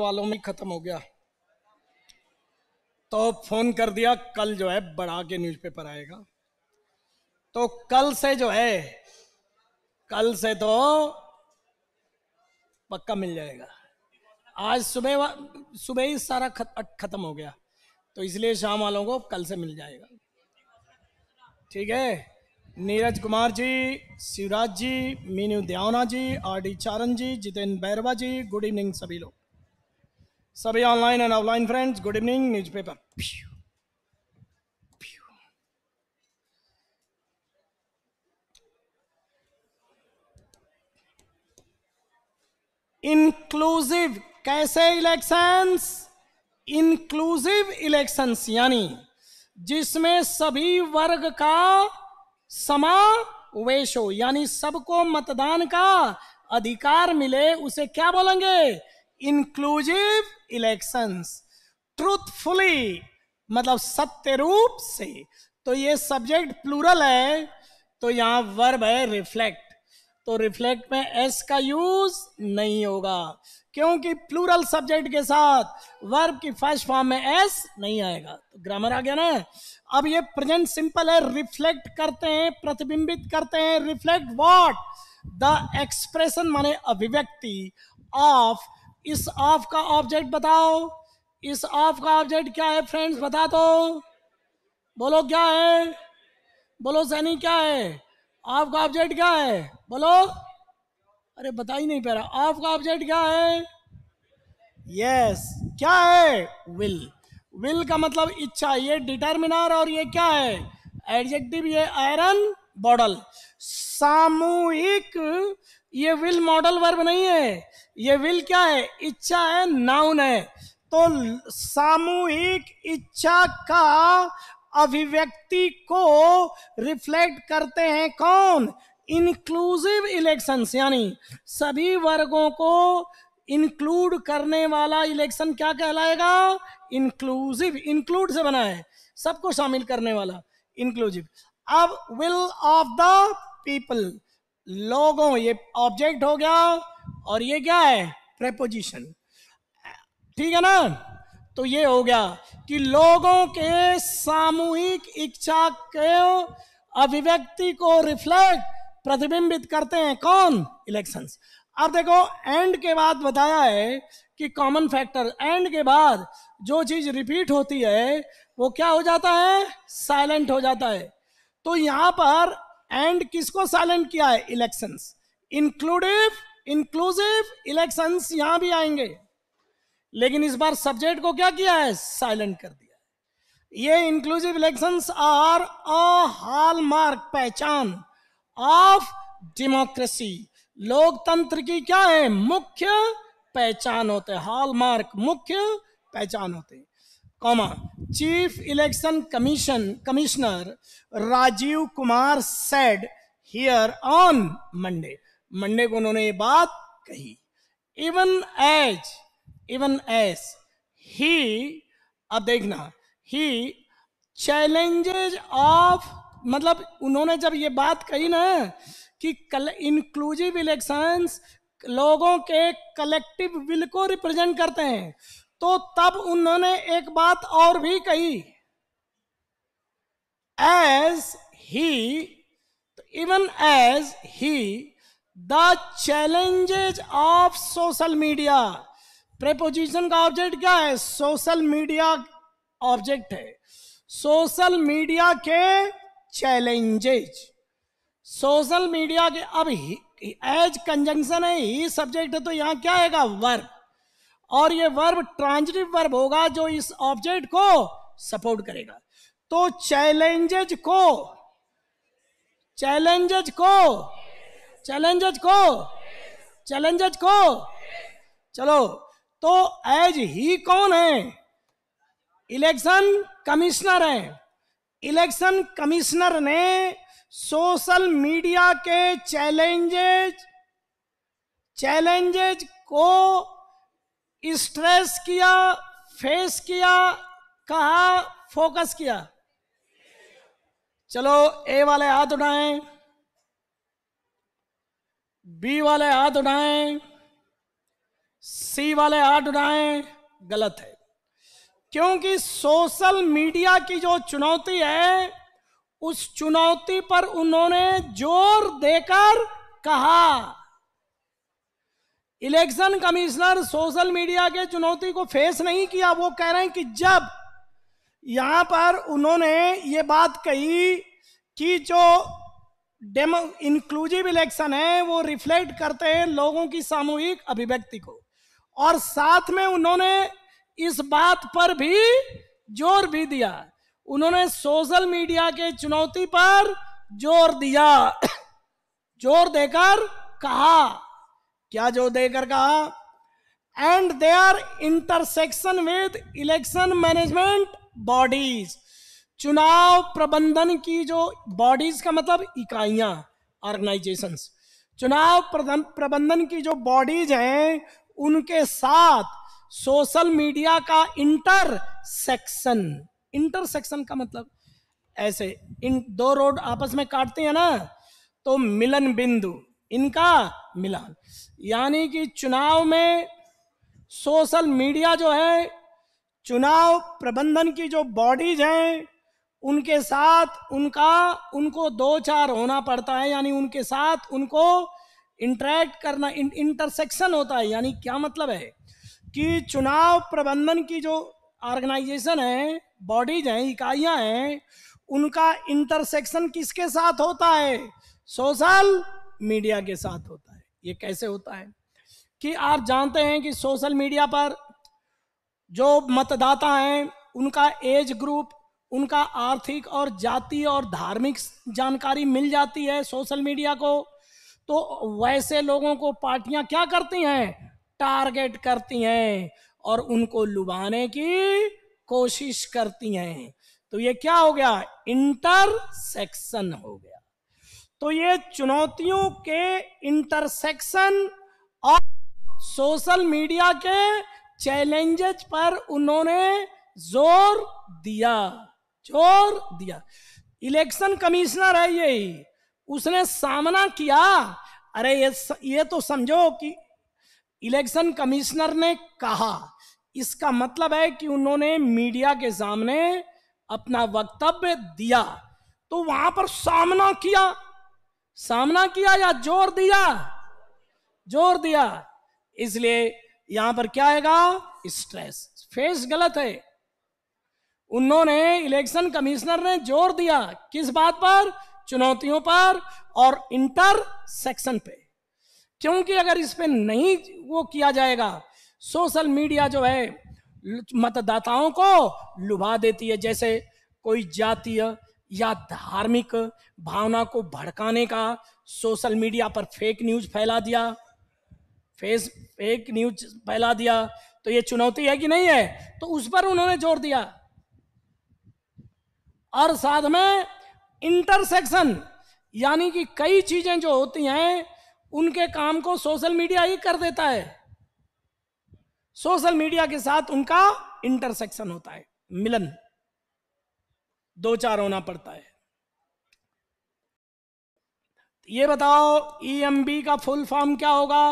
वालों में खत्म हो गया तो फोन कर दिया कल जो है बढ़ा के न्यूज़पेपर आएगा तो कल से जो है कल से तो पक्का मिल जाएगा आज सुबह सुबह ही सारा खत्म हो गया तो इसलिए शाम वालों को कल से मिल जाएगा ठीक है Neeraj Kumar ji Shivraj ji Meenu Dayavna ji R D Charan ji Jitendra Bairwa ji good evening सभी लोग सभी online and offline friends good evening newspaper inclusive कैसे इलेक्शंस इंक्लूसिव इलेक्शंस यानी जिसमें सभी वर्ग का समावेश हो यानी सबको मतदान का अधिकार मिले उसे क्या बोलेंगे इंक्लूसिव इलेक्शंस ट्रूथफुली मतलब सत्य रूप से तो ये सब्जेक्ट प्लूरल है तो यहां वर्ब है रिफ्लेक्ट तो रिफ्लेक्ट में एस का यूज नहीं होगा क्योंकि प्लूरल सब्जेक्ट के साथ वर्ब की फर्स्ट फॉर्म में एस नहीं आएगा तो ग्रामर आ गया ना अब ये प्रेजेंट सिंपल है रिफ्लेक्ट करते हैं प्रतिबिंबित करते हैं रिफ्लेक्ट व्हाट द एक्सप्रेशन माने अभिव्यक्ति ऑफ इस ऑफ का ऑब्जेक्ट बताओ इस ऑफ का ऑब्जेक्ट क्या है फ्रेंड्स बता दो बोलो क्या है बोलो सैनी क्या है ऑफ का ऑब्जेक्ट क्या है बोलो अरे बता ही नहीं पा रहा ऑफ का ऑब्जेक्ट क्या है यस yes. क्या है विल विल का मतलब इच्छा ये डिटर्मिनार और ये क्या है एडजेक्टिव ये आयरन बॉडल सामूहिक ये विल मॉडल वर्ब नहीं है ये विल क्या है इच्छा है नाउन है तो सामूहिक इच्छा का अभिव्यक्ति को रिफ्लेक्ट करते हैं कौन इंक्लूसिव इलेक्शंस यानी सभी वर्गों को इंक्लूड करने वाला इलेक्शन क्या कहलाएगा इंक्लूसिव इंक्लूड से बना है सबको शामिल करने वाला इंक्लूसिव अब विल ऑफ द पीपल लोगों ये ऑब्जेक्ट हो गया और ये क्या है प्रेपोजिशन ठीक है ना तो ये हो गया कि लोगों के सामूहिक इच्छा के अभिव्यक्ति को रिफ्लेक्ट प्रतिबिंबित करते हैं कौन इलेक्शंस अब देखो एंड के बाद बताया है कि कॉमन फैक्टर एंड के बाद जो चीज रिपीट होती है वो क्या हो जाता है साइलेंट हो जाता है तो यहां पर एंड किसको साइलेंट किया है इलेक्शंस इंक्लूडिव इंक्लूसिव इलेक्शन यहां भी आएंगे लेकिन इस बार सब्जेक्ट को क्या किया है साइलेंट कर दिया ये inclusive election are a hallmark पहचान ऑफ डेमोक्रेसी लोकतंत्र की क्या है मुख्य पहचान होते हॉलमार्क मुख्य पहचान होते comma chief election commission commissioner Rajiv Kumar said here on Monday Monday को उन्होंने ये बात कही even as even as he अब देखना ही चैलेंजेज ऑफ मतलब उन्होंने जब ये बात कही ना कि कल इंक्लूसिव इलेक्शंस लोगों के कलेक्टिव विल को रिप्रेजेंट करते हैं तो तब उन्होंने एक बात और भी कही as he even as he the challenges of social media preposition का ऑब्जेक्ट क्या है सोशल मीडिया ऑब्जेक्ट है सोशल मीडिया के चैलेंजेज सोशल मीडिया के अब एज कंजंक्शन है ही सब्जेक्ट है तो यहां क्या आएगा वर्ब और ये वर्ब ट्रांजिटिव वर्ब होगा जो इस ऑब्जेक्ट को सपोर्ट करेगा तो चैलेंजेज को चैलेंजेज को चैलेंजेज को चैलेंजेज को चलो तो एज ही कौन है इलेक्शन कमिश्नर है इलेक्शन कमिश्नर ने सोशल मीडिया के चैलेंजेज चैलेंजेज को स्ट्रेस किया फेस किया कहा फोकस किया चलो ए वाले हाथ उठाएं बी वाले हाथ उठाए सी वाले हाथ उठाएं गलत है क्योंकि सोशल मीडिया की जो चुनौती है उस चुनौती पर उन्होंने जोर देकर कहा इलेक्शन कमिश्नर सोशल मीडिया के चुनौती को फेस नहीं किया वो कह रहे हैं कि जब यहां पर उन्होंने ये बात कही कि जो डेमो इंक्लूसिव इलेक्शन है वो रिफ्लेक्ट करते हैं लोगों की सामूहिक अभिव्यक्ति को और साथ में उन्होंने इस बात पर भी जोर भी दिया उन्होंने सोशल मीडिया के चुनौती पर जोर दिया जोर देकर कहा क्या जोर देकर कहा and they are intersection with election management bodies चुनाव प्रबंधन की जो बॉडीज का मतलब इकाइयां ऑर्गेनाइजेशन चुनाव प्रबंधन की जो बॉडीज हैं उनके साथ सोशल मीडिया का इंटरसेक्शन इंटरसेक्शन का मतलब ऐसे इन दो रोड आपस में काटते हैं ना तो मिलन बिंदु इनका मिलान यानी कि चुनाव में सोशल मीडिया जो है चुनाव प्रबंधन की जो बॉडीज हैं उनके साथ उनका उनको दो चार होना पड़ता है यानी उनके साथ उनको इंटरेक्ट करना इं, इंटरसेक्शन होता है यानी क्या मतलब है कि चुनाव प्रबंधन की जो ऑर्गेनाइजेशन है बॉडीज हैं इकाइयां हैं उनका इंटरसेक्शन किसके साथ होता है सोशल मीडिया के साथ होता है ये कैसे होता है कि आप जानते हैं कि सोशल मीडिया पर जो मतदाता हैं उनका एज ग्रुप उनका आर्थिक और जातीय और धार्मिक जानकारी मिल जाती है सोशल मीडिया को तो वैसे लोगों को पार्टियां क्या करती हैं टारगेट करती हैं और उनको लुभाने की कोशिश करती हैं तो ये क्या हो गया इंटरसेक्शन हो गया तो ये चुनौतियों के इंटरसेक्शन और सोशल मीडिया के चैलेंजेस पर उन्होंने जोर दिया चोर दिया इलेक्शन कमिश्नर है यही उसने सामना किया अरे ये ये तो समझो कि इलेक्शन कमिश्नर ने कहा इसका मतलब है कि उन्होंने मीडिया के सामने अपना वक्तव्य दिया तो वहां पर सामना किया सामना किया या जोर दिया जोर दिया इसलिए यहां पर क्या आएगा स्ट्रेस फेस गलत है उन्होंने इलेक्शन कमिश्नर ने जोर दिया किस बात पर चुनौतियों पर और इंटर सेक्शन पे क्योंकि अगर इस पर नहीं वो किया जाएगा सोशल मीडिया जो है मतदाताओं को लुभा देती है जैसे कोई जातीय या धार्मिक भावना को भड़काने का सोशल मीडिया पर फेक न्यूज फैला दिया फेस फेक न्यूज फैला दिया तो ये चुनौती है कि नहीं है तो उस पर उन्होंने जोर दिया और साथ में इंटरसेक्शन यानी कि कई चीजें जो होती हैं उनके काम को सोशल मीडिया ही कर देता है सोशल मीडिया के साथ उनका इंटरसेक्शन होता है मिलन दो चार होना पड़ता है ये बताओ ईएमबी e का फुल फॉर्म क्या होगा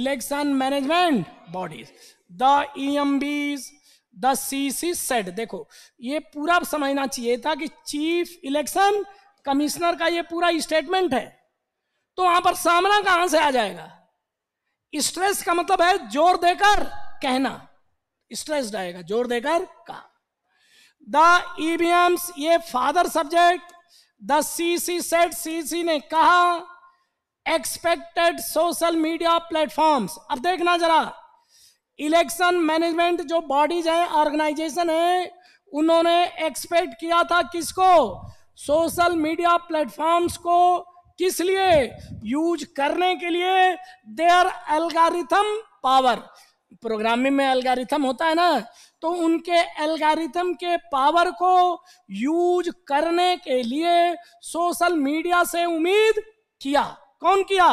election management bodies the EMBs the C C set देखो ये पूरा समझना चाहिए था कि चीफ इलेक्शन कमिश्नर का ये पूरा स्टेटमेंट है तो वहां पर सामना कहां से आ जाएगा स्ट्रेस का मतलब है जोर देकर कहना स्ट्रेस आएगा जोर देकर कहा द ईवीएम्स ये father subject the C C set C C ने कहा एक्सपेक्टेड सोशल मीडिया प्लेटफॉर्म्स अब देखना जरा इलेक्शन मैनेजमेंट जो बॉडीज हैं ऑर्गेनाइजेशन है उन्होंने एक्सपेक्ट किया था किसको सोशल मीडिया प्लेटफॉर्म्स को किस लिए यूज करने के लिए देयर एल्गारिथम पावर प्रोग्रामिंग में एल्गारिथम होता है ना तो उनके एल्गारिथम के पावर को यूज करने के लिए सोशल मीडिया से उम्मीद किया कौन किया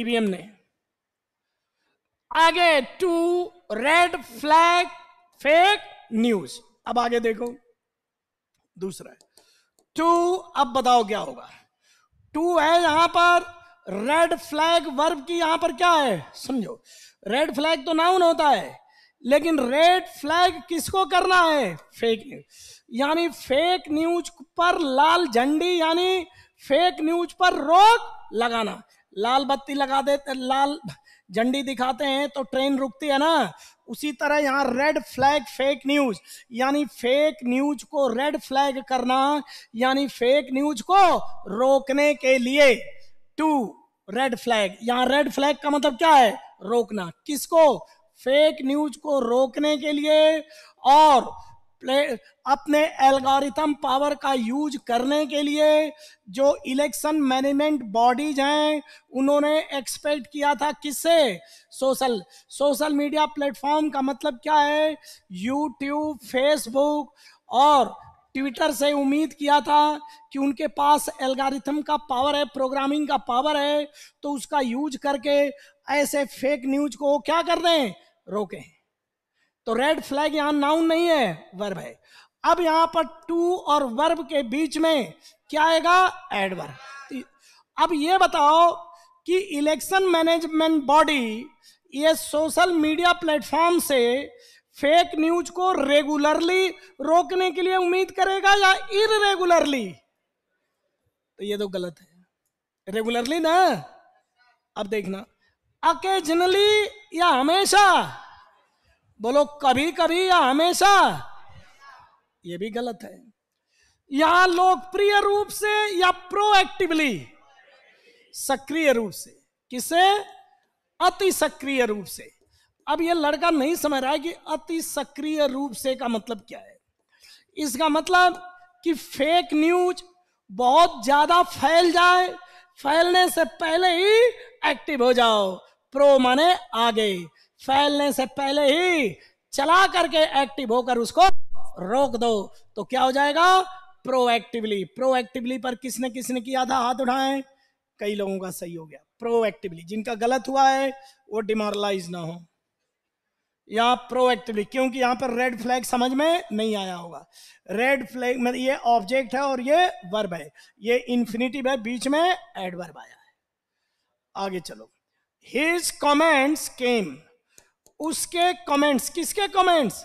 ईवीएम ने आगे to red flag fake news अब आगे देखो दूसरा टू अब बताओ क्या होगा टू है यहां पर रेड फ्लैग वर्ब की यहां पर क्या है समझो रेड फ्लैग तो नाउन होता है लेकिन रेड फ्लैग किसको करना है फेक न्यूज यानी फेक न्यूज पर लाल झंडी यानी फेक न्यूज पर रोक लगाना लाल बत्ती लगा देते लाल झंडी दिखाते हैं तो ट्रेन रुकती है ना उसी तरह यहाँ रेड फ्लैग फेक न्यूज यानी फेक न्यूज को रेड फ्लैग करना यानी फेक न्यूज को रोकने के लिए टू रेड फ्लैग यहाँ रेड फ्लैग का मतलब क्या है रोकना किसको फेक न्यूज को रोकने के लिए और प्ले अपने एल्गोरिथम पावर का यूज करने के लिए जो इलेक्शन मैनेजमेंट बॉडीज हैं उन्होंने एक्सपेक्ट किया था किससे सोशल सोशल मीडिया प्लेटफॉर्म का मतलब क्या है यूट्यूब फेसबुक और ट्विटर से उम्मीद किया था कि उनके पास एल्गोरिथम का पावर है प्रोग्रामिंग का पावर है तो उसका यूज करके ऐसे फेक न्यूज को क्या कर दें रोकें तो रेड फ्लैग यहां नाउन नहीं है वर्ब है अब यहां पर टू और वर्ब के बीच में क्या आएगा एडवर्ब अब ये बताओ कि इलेक्शन मैनेजमेंट बॉडी ये सोशल मीडिया प्लेटफॉर्म से फेक न्यूज को रेगुलरली रोकने के लिए उम्मीद करेगा या इरेगुलरली तो ये तो गलत है रेगुलरली ना अब देखना अकेजनली या हमेशा बोलो कभी कभी या हमेशा ये भी गलत है यहां लोकप्रिय रूप से या प्रोएक्टिवली सक्रिय रूप से किसे अति सक्रिय रूप से अब ये लड़का नहीं समझ रहा है कि अति सक्रिय रूप से का मतलब क्या है इसका मतलब कि फेक न्यूज बहुत ज्यादा फैल जाए फैलने से पहले ही एक्टिव हो जाओ प्रो माने आगे फैलने से पहले ही चला करके एक्टिव होकर उसको रोक दो तो क्या हो जाएगा प्रोएक्टिवली प्रोएक्टिवली पर किसने किसने किया था हाथ उठाए कई लोगों का सही हो गया प्रोएक्टिवली जिनका गलत हुआ है वो डिमोरलाइज ना हो यहां प्रोएक्टिवली क्योंकि यहां पर रेड फ्लैग समझ में नहीं आया होगा रेड फ्लैग में ये ऑब्जेक्ट है और ये वर्ब है ये इंफिनिटिव है बीच में एडवर्ब आया है आगे चलो हिज कॉमेंट्स केम उसके कमेंट्स किसके कमेंट्स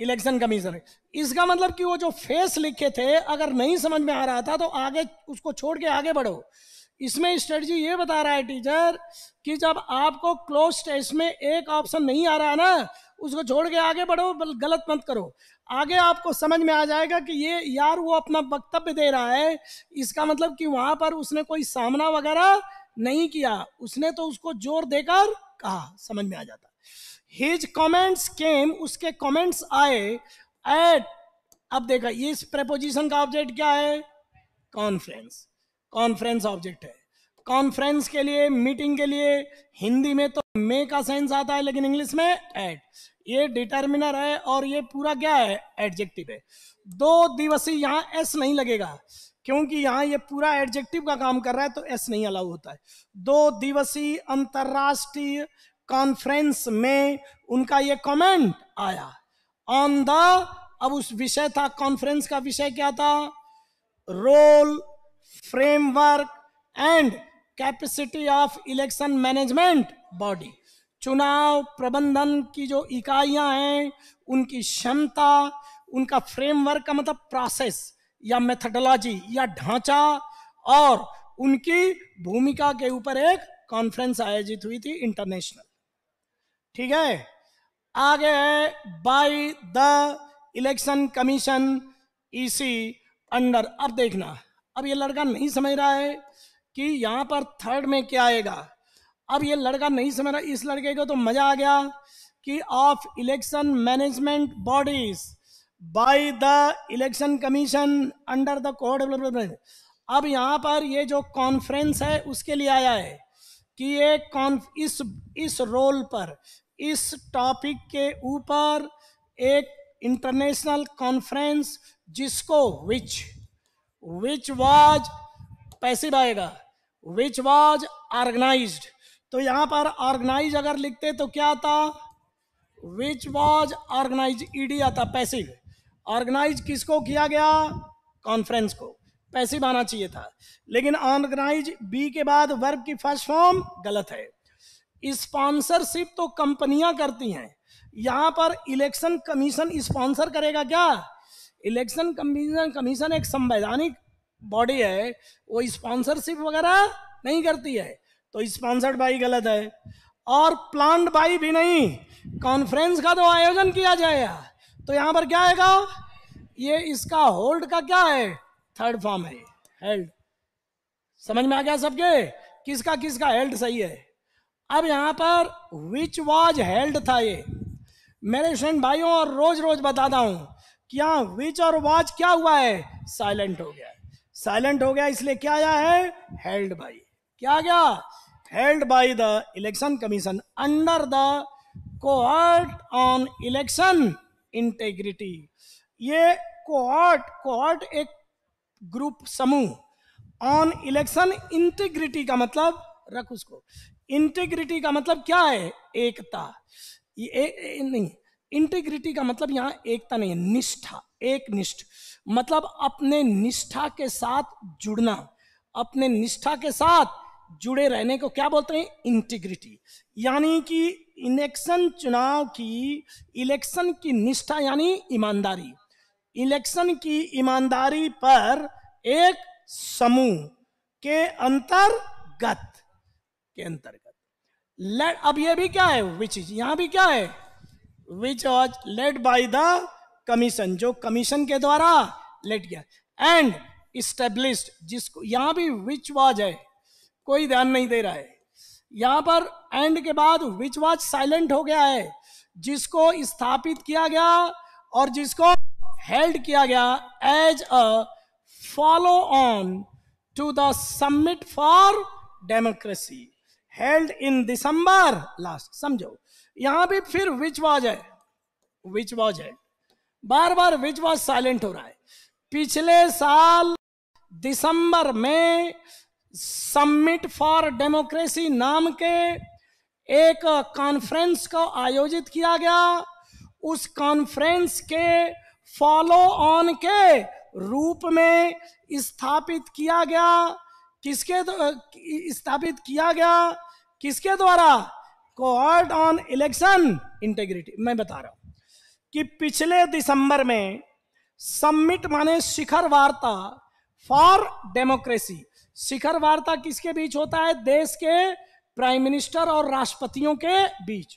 इलेक्शन कमीशन इसका मतलब कि वो जो फेस लिखे थे अगर नहीं समझ में आ रहा था तो आगे उसको छोड़ के आगे बढ़ो इसमें स्ट्रेटजी ये बता रहा है टीचर कि जब आपको क्लोज टेस्ट में एक ऑप्शन नहीं आ रहा ना उसको छोड़ के आगे बढ़ो गलत मत करो आगे आपको समझ में आ जाएगा कि ये यार वो अपना वक्तव्य दे रहा है इसका मतलब कि वहां पर उसने कोई सामना वगैरह नहीं किया उसने तो उसको जोर देकर कहा समझ में आ जाता हिज कॉमेंट्स केम उसके कॉमेंट्स आए एट अब देखा ये इस प्रपोजिशन का ऑब्जेक्ट क्या है कॉन्फ्रेंस कॉन्फ्रेंस ऑब्जेक्ट है कॉन्फ्रेंस के लिए मीटिंग के लिए हिंदी में तो मे का सेंस आता है लेकिन इंग्लिश में एट ये डिटर्मिनर है और ये पूरा क्या है एडजेक्टिव है दो दिवसीय यहाँ एस नहीं लगेगा क्योंकि यहाँ ये पूरा एडजेक्टिव का काम कर रहा है तो एस नहीं अलाउ होता है दो दिवसीय अंतर्राष्ट्रीय कॉन्फ्रेंस में उनका ये कमेंट आया ऑन द अब उस विषय था कॉन्फ्रेंस का विषय क्या था role framework and capacity of election management body चुनाव प्रबंधन की जो इकाइयां हैं उनकी क्षमता उनका फ्रेमवर्क का मतलब प्रोसेस या मेथडोलॉजी या ढांचा और उनकी भूमिका के ऊपर एक कॉन्फ्रेंस आयोजित हुई थी इंटरनेशनल ठीक है आगे है बाय द इलेक्शन कमीशन इसी अंडर अब देखना अब ये लड़का नहीं समझ रहा है कि यहां पर थर्ड में क्या आएगा अब ये लड़का नहीं समझ रहा इस लड़के को तो मजा आ गया कि of election management bodies by the election commission under the code अब यहाँ पर ये जो कॉन्फ्रेंस है उसके लिए आया है कि ये इस इस रोल पर इस टॉपिक के ऊपर एक इंटरनेशनल कॉन्फ्रेंस जिसको विच विच वाज पैसिव आएगा विच वाज ऑर्गेनाइज्ड तो यहाँ पर ऑर्गेनाइज अगर लिखते तो क्या आता विच वॉज ऑर्गेनाइज ईडी आता पैसिव ऑर्गेनाइज किसको किया गया कॉन्फ्रेंस को पैसे आना चाहिए था लेकिन ऑर्गेनाइज बी के बाद वर्ब की फर्स्ट फॉर्म गलत है स्पॉन्सरशिप तो कंपनियां करती हैं यहां पर इलेक्शन कमीशन स्पॉन्सर करेगा क्या इलेक्शन कमीशन कमीशन एक संवैधानिक बॉडी है वो स्पॉन्सरशिप वगैरह नहीं करती है तो स्पॉन्सर्ड बाई गलत है और प्लान बाई भी नहीं कॉन्फ्रेंस का तो आयोजन किया जाएगा तो यहां पर क्या आएगा ये इसका होल्ड का क्या है थर्ड फॉर्म है हेल्ड समझ में आ गया सबके किसका किसका हेल्ड सही है अब यहां पर विच वॉज हेल्ड था ये मेरे फ्रेंड भाइयों और रोज रोज बताता हूं कि यहां विच और वॉज क्या हुआ है साइलेंट हो गया साइलेंट हो गया इसलिए क्या आया है हेल्ड बाई क्या आ गया held by the election commission under the court on election integrity ये कोऑर्ट कोऑर्ट एक ग्रुप समूह ऑन इलेक्शन इंटेग्रिटी का मतलब रख उसको इंटेग्रिटी का मतलब क्या है एकता ये ए, ए, नहीं इंटेग्रिटी का मतलब यहां एकता नहीं है निष्ठा एक निष्ठ मतलब अपने निष्ठा के साथ जुड़ना अपने निष्ठा के साथ जुड़े रहने को क्या बोलते हैं इंटीग्रिटी यानी कि इलेक्शन चुनाव की इलेक्शन की निष्ठा यानी ईमानदारी इलेक्शन की ईमानदारी पर एक समूह के अंतर्गत के अंतर्गत अब यह भी क्या है विच इज यहां भी क्या है which was led by the commission जो कमीशन के द्वारा लेट गया एंड स्टेब्लिश जिसको यहां भी विच वॉज है कोई ध्यान नहीं दे रहा है यहां पर एंड के बाद विच वॉच साइलेंट हो गया है जिसको स्थापित किया गया और जिसको हेल्ड किया गया as a follow on to the summit for democracy held in December last समझो यहां भी फिर विच वॉज है विच वॉज है बार बार विच वॉज साइलेंट हो रहा है पिछले साल दिसंबर में सम्मिट फॉर डेमोक्रेसी नाम के एक कॉन्फ्रेंस को आयोजित किया गया उस कॉन्फ्रेंस के फॉलो ऑन के रूप में स्थापित किया गया किसके स्थापित किया गया किसके द्वारा कोर्ट ऑन इलेक्शन इंटेग्रिटी मैं बता रहा हूं कि पिछले दिसंबर में सम्मिट माने शिखर वार्ता फॉर डेमोक्रेसी शिखर वार्ता किसके बीच होता है देश के प्राइम मिनिस्टर और राष्ट्रपतियों के बीच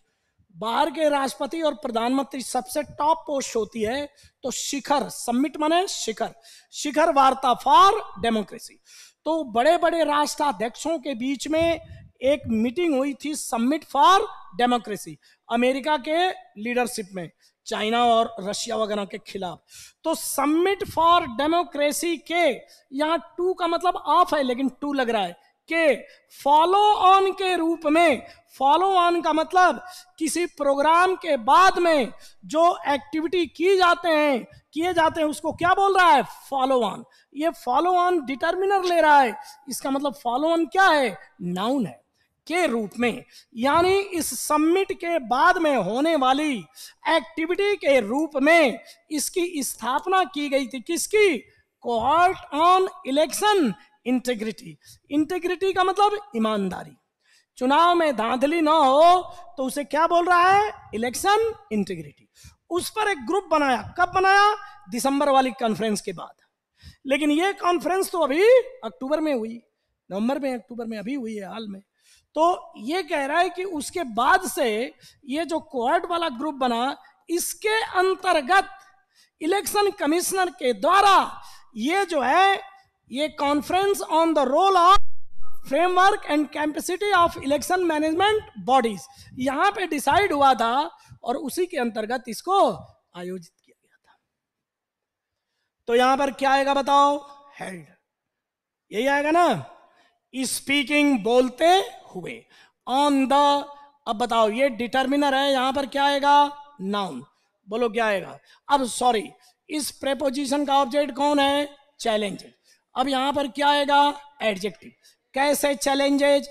बाहर के राष्ट्रपति और प्रधानमंत्री सबसे टॉप पोस्ट होती है तो शिखर सम्मिट माने शिखर शिखर वार्ता फॉर डेमोक्रेसी तो बड़े बड़े राष्ट्राध्यक्षों के बीच में एक मीटिंग हुई थी सम्मिट फॉर डेमोक्रेसी अमेरिका के लीडरशिप में चाइना और रशिया वगैरह के खिलाफ तो समिट फॉर डेमोक्रेसी के यहाँ टू का मतलब ऑफ है लेकिन टू लग रहा है के फॉलो ऑन के रूप में फॉलो ऑन का मतलब किसी प्रोग्राम के बाद में जो एक्टिविटी की जाते हैं किए जाते हैं उसको क्या बोल रहा है फॉलो ऑन ये फॉलो ऑन डिटर्मिनर ले रहा है इसका मतलब फॉलो ऑन क्या है नाउन है के रूप में यानी इस सम्मिट के बाद में होने वाली एक्टिविटी के रूप में इसकी स्थापना की गई थी किसकी court on election integrity integrity का मतलब ईमानदारी चुनाव में धांधली ना हो तो उसे क्या बोल रहा है इलेक्शन इंटेग्रिटी उस पर एक ग्रुप बनाया कब बनाया दिसंबर वाली कॉन्फ्रेंस के बाद लेकिन ये कॉन्फ्रेंस तो अभी अक्टूबर में हुई नवंबर में अक्टूबर में अभी हुई है हाल में तो ये कह रहा है कि उसके बाद से ये जो कोर्ट वाला ग्रुप बना इसके अंतर्गत इलेक्शन कमिश्नर के द्वारा ये जो है ये conference on the role of framework and capacity of election management bodies यहां पे डिसाइड हुआ था और उसी के अंतर्गत इसको आयोजित किया गया था तो यहां पर क्या आएगा बताओ हेल्ड यही आएगा ना स्पीकिंग बोलते हुए ऑन द अब बताओ ये डिटर्मिनर है यहां पर क्या आएगा नाउन बोलो क्या आएगा अब सॉरी इस प्रेपोजिशन का ऑब्जेक्ट कौन है चैलेंजेज अब यहां पर क्या आएगा एडजेक्टिव कैसे चैलेंजेज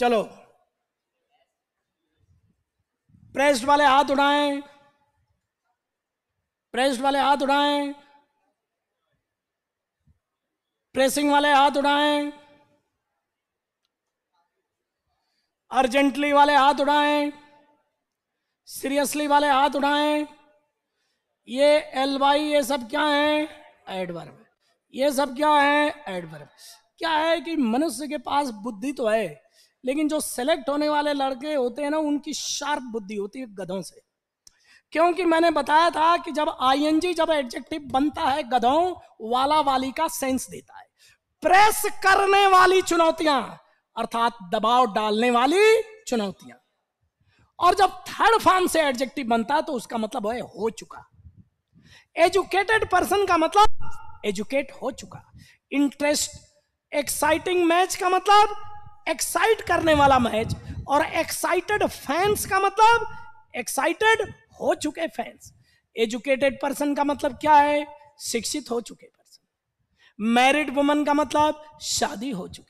चलो प्रेस्ड वाले हाथ उठाएं प्रेस्ड वाले हाथ उठाएं प्रेसिंग वाले हाथ उठाएं अर्जेंटली वाले हाथ उठाएं सीरियसली वाले हाथ उठाएं ये एल वाई ये सब क्या है एडवर्ब ये सब क्या है एडवर्ब क्या है कि मनुष्य के पास बुद्धि तो है लेकिन जो सेलेक्ट होने वाले लड़के होते हैं ना उनकी शार्प बुद्धि होती है गधों से क्योंकि मैंने बताया था कि जब आईएनजी जब एडजेक्टिव बनता है गधों वाला वाली का सेंस देता है प्रेस करने वाली चुनौतियां अर्थात दबाव डालने वाली चुनौतियां और जब थर्ड फॉर्म से एडजेक्टिव बनता है तो उसका मतलब है हो चुका एजुकेटेड पर्सन का मतलब एजुकेट हो चुका इंटरेस्ट एक्साइटिंग मैच का मतलब एक्साइट करने वाला मैच और एक्साइटेड फैंस का मतलब एक्साइटेड हो चुके फैंस एजुकेटेड पर्सन का मतलब क्या है शिक्षित हो चुके पर्सन मैरिड वुमन का मतलब शादी हो चुकी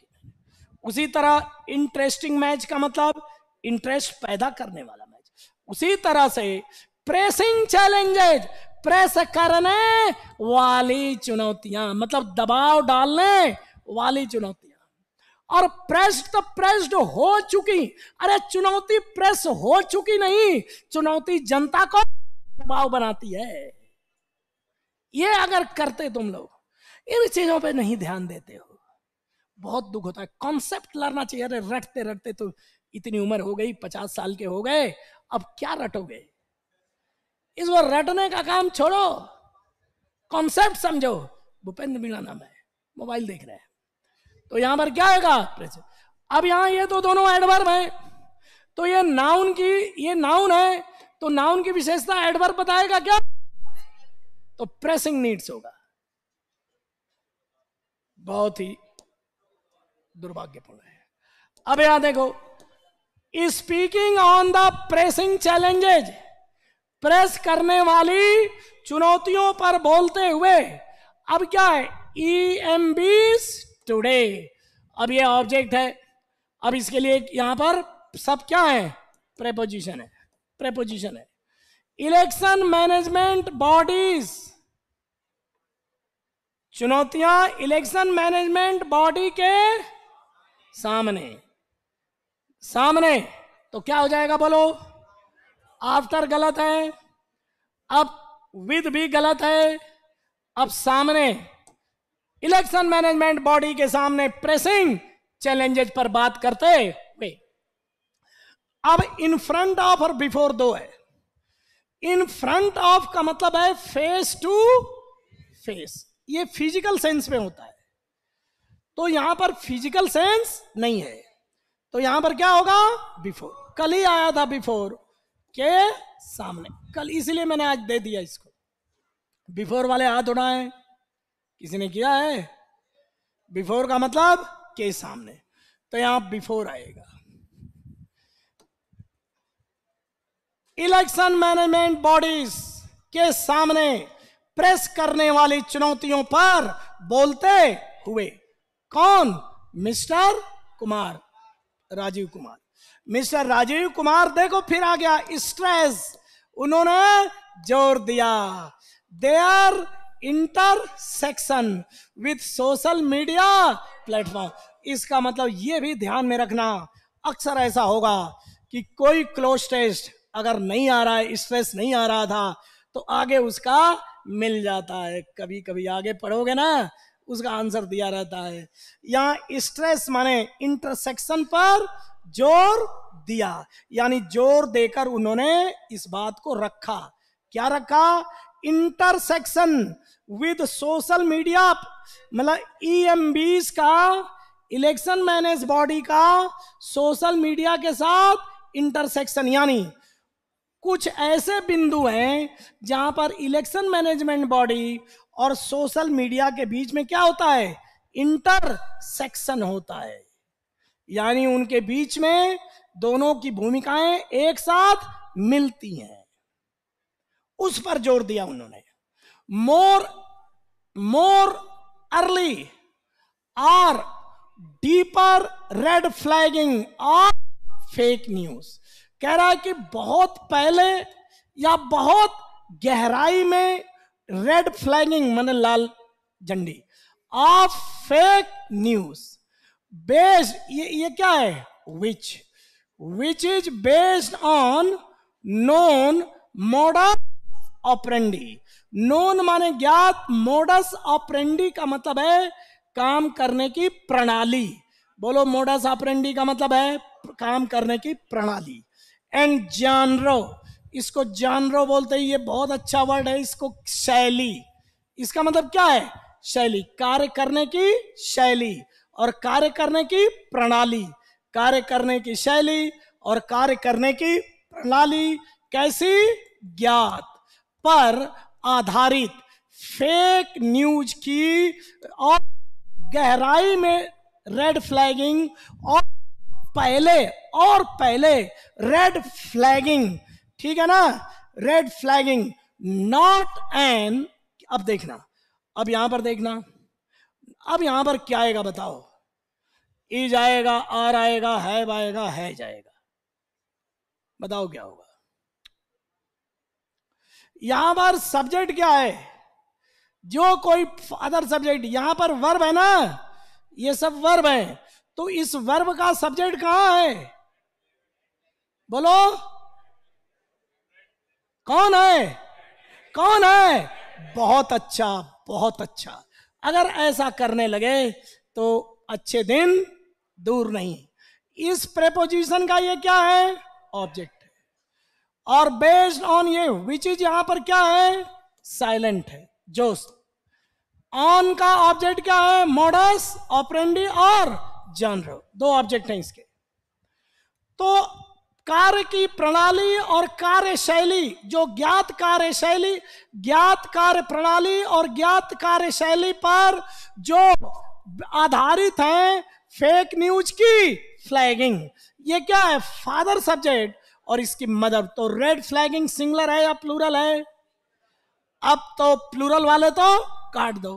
उसी तरह इंटरेस्टिंग मैच का मतलब इंटरेस्ट पैदा करने वाला मैच उसी तरह से प्रेसिंग चैलेंजेज प्रेस करने वाली चुनौतियां मतलब दबाव डालने वाली चुनौतियां और प्रेस्ड तो प्रेस्ड हो चुकी अरे चुनौती प्रेस हो चुकी नहीं चुनौती जनता को दबाव बनाती है ये अगर करते तुम लोग इन चीजों पे नहीं ध्यान देते हो बहुत दुख होता है कॉन्सेप्ट लड़ना चाहिए अरे रटते रटते तो इतनी उम्र हो गई पचास साल के हो गए अब क्या रटोगे इस बार रटने का काम छोड़ो कॉन्सेप्ट समझो भूपेंद्र मीणा नाम है मोबाइल देख रहे हैं तो यहां पर क्या होगा अब यहां ये तो दोनों एडवर्ब हैं तो ये नाउन की ये नाउन है तो नाउन की विशेषता एडवर्ब बताएगा क्या तो प्रेसिंग नीड्स होगा बहुत ही दुर्भाग्यपूर्ण है अब यहां देखो speaking on the pressing challenges press करने वाली चुनौतियों पर बोलते हुए अब क्या है ई एम बीस टूडे अब ये ऑब्जेक्ट है अब इसके लिए यहां पर सब क्या है प्रेपोजिशन है प्रेपोजिशन है इलेक्शन मैनेजमेंट बॉडीज चुनौतियां इलेक्शन मैनेजमेंट बॉडी के सामने सामने तो क्या हो जाएगा बोलो आफ्टर गलत है अब विद भी गलत है अब सामने इलेक्शन मैनेजमेंट बॉडी के सामने प्रेसिंग चैलेंजेज पर बात करते हुए अब इन फ्रंट ऑफ और बिफोर दो है इन फ्रंट ऑफ का मतलब है फेस टू फेस ये फिजिकल सेंस में होता है तो यहां पर फिजिकल सेंस नहीं है तो यहां पर क्या होगा बिफोर कल ही आया था बिफोर के सामने कल इसलिए मैंने आज दे दिया इसको बिफोर वाले हाथ उठाए किसी ने किया है बिफोर का मतलब के सामने तो यहां बिफोर आएगा इलेक्शन मैनेजमेंट बॉडीज के सामने प्रेस करने वाली चुनौतियों पर बोलते हुए कौन मिस्टर कुमार राजीव कुमार मिस्टर राजीव कुमार देखो फिर आ गया स्ट्रेस उन्होंने जोर दिया their intersection with social media platform इसका मतलब ये भी ध्यान में रखना अक्सर ऐसा होगा कि कोई क्लोज टेस्ट अगर नहीं आ रहा है स्ट्रेस नहीं आ रहा था तो आगे उसका मिल जाता है कभी कभी आगे पढ़ोगे ना उसका आंसर दिया रहता है यहाँ स्ट्रेस माने इंटरसेक्शन पर जोर दिया यानी जोर देकर उन्होंने इस बात को रखा क्या रखा इंटरसेक्शन विद सोशल मीडिया मतलब ई e का इलेक्शन मैनेज बॉडी का सोशल मीडिया के साथ इंटरसेक्शन यानी कुछ ऐसे बिंदु हैं जहां पर इलेक्शन मैनेजमेंट बॉडी और सोशल मीडिया के बीच में क्या होता है इंटरसेक्शन होता है यानी उनके बीच में दोनों की भूमिकाएं एक साथ मिलती हैं उस पर जोर दिया उन्होंने more more early or deeper red flagging और फेक न्यूज कह रहा है कि बहुत पहले या बहुत गहराई में रेड फ्लैगिंग मन लाल झंडी ऑफ फेक न्यूज बेस्ड ये ये क्या है which which is based on known modus operandi known माने ज्ञात मोडस ऑपरेंडी का मतलब है काम करने की प्रणाली बोलो मोडस ऑपरेंडी का मतलब है काम करने की प्रणाली एंड जानरो इसको जानरो बोलते हैं ये बहुत अच्छा वर्ड है इसको शैली इसका मतलब क्या है शैली कार्य करने की शैली और कार्य करने की प्रणाली कार्य करने की शैली और कार्य करने की प्रणाली कैसी ज्ञात पर आधारित फेक न्यूज की और गहराई में रेड फ्लैगिंग और पहले और पहले रेड फ्लैगिंग ठीक है ना रेड फ्लैगिंग नॉट एन अब देखना अब यहां पर देखना अब यहां पर क्या आएगा बताओ ई e जाएगा आर आएगा है आएगा है जाएगा बताओ क्या होगा यहां पर सब्जेक्ट क्या है जो कोई अदर सब्जेक्ट यहां पर वर्ब है ना ये सब वर्ब है तो इस वर्ब का सब्जेक्ट कहां है बोलो कौन है कौन है बहुत अच्छा बहुत अच्छा अगर ऐसा करने लगे तो अच्छे दिन दूर नहीं इस प्रेपोजिशन का ये क्या है ऑब्जेक्ट है और बेस्ड ऑन ये विच इज यहां पर क्या है साइलेंट है जोश ऑन का ऑब्जेक्ट क्या है मॉडस ऑपरेंडी और जानर दो ऑब्जेक्ट हैं इसके तो कार्य की प्रणाली और कार्यशैली जो ज्ञात कार्यशैली ज्ञात कार्य प्रणाली और ज्ञात कार्यशैली पर जो आधारित है फेक न्यूज की फ्लैगिंग ये क्या है फादर सब्जेक्ट और इसकी मदर तो रेड फ्लैगिंग सिंगलर है या प्लूरल है अब तो प्लूरल वाले तो काट दो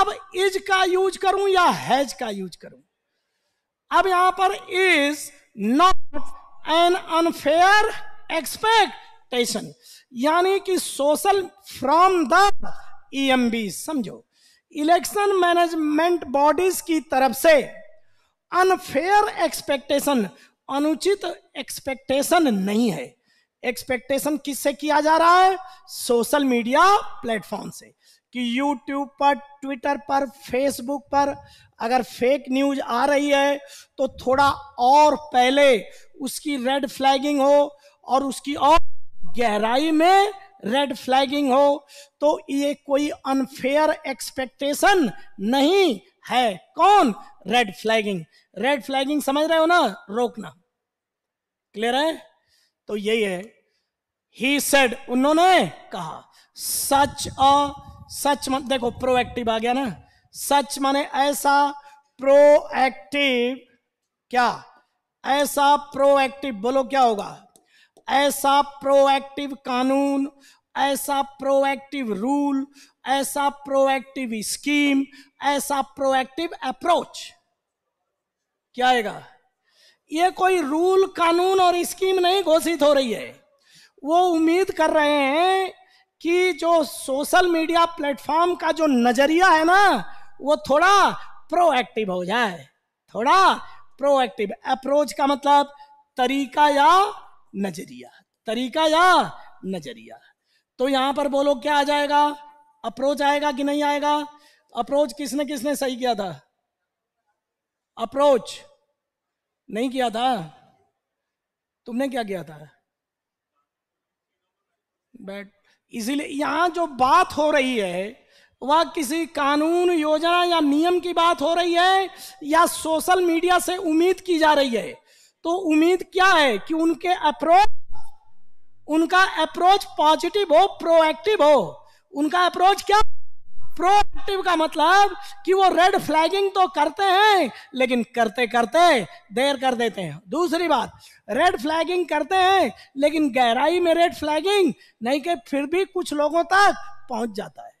अब इज का यूज करूं या हैज का यूज करूं अब यहां पर is not an unfair expectation यानी कि सोशल फ्रॉम द ई समझो इलेक्शन मैनेजमेंट बॉडीज की तरफ से अनफेयर एक्सपेक्टेशन अनुचित एक्सपेक्टेशन नहीं है एक्सपेक्टेशन किससे किया जा रहा है सोशल मीडिया प्लेटफॉर्म से कि यूट्यूब पर ट्विटर पर फेसबुक पर अगर फेक न्यूज आ रही है तो थोड़ा और पहले उसकी रेड फ्लैगिंग हो और उसकी और गहराई में रेड फ्लैगिंग हो तो ये कोई अनफेयर एक्सपेक्टेशन नहीं है कौन रेड फ्लैगिंग रेड फ्लैगिंग समझ रहे हो ना रोकना क्लियर है तो यही है ही सेड उन्होंने कहा सच अ सच मन देखो प्रोएक्टिव आ गया ना सच माने ऐसा प्रोएक्टिव क्या ऐसा प्रोएक्टिव बोलो क्या होगा ऐसा प्रोएक्टिव कानून ऐसा प्रोएक्टिव रूल ऐसा प्रोएक्टिव स्कीम ऐसा प्रोएक्टिव अप्रोच क्या आएगा ये कोई रूल कानून और स्कीम नहीं घोषित हो रही है वो उम्मीद कर रहे हैं कि जो सोशल मीडिया प्लेटफॉर्म का जो नजरिया है ना वो थोड़ा प्रोएक्टिव हो जाए थोड़ा प्रोएक्टिव अप्रोच का मतलब तरीका या नजरिया तरीका या नजरिया तो यहां पर बोलो क्या आ जाएगा अप्रोच आएगा कि नहीं आएगा अप्रोच किसने किसने सही किया था अप्रोच नहीं किया था तुमने क्या किया था बैठ इसलिए यहाँ जो बात हो रही है वह किसी कानून योजना या नियम की बात हो रही है या सोशल मीडिया से उम्मीद की जा रही है तो उम्मीद क्या है कि उनके अप्रोच उनका अप्रोच पॉजिटिव हो प्रोएक्टिव हो उनका अप्रोच क्या प्रोएक्टिव का मतलब कि वो रेड फ्लैगिंग तो करते हैं लेकिन करते करते देर कर देते हैं दूसरी बात रेड फ्लैगिंग करते हैं लेकिन गहराई में रेड फ्लैगिंग नहीं के फिर भी कुछ लोगों तक पहुंच जाता है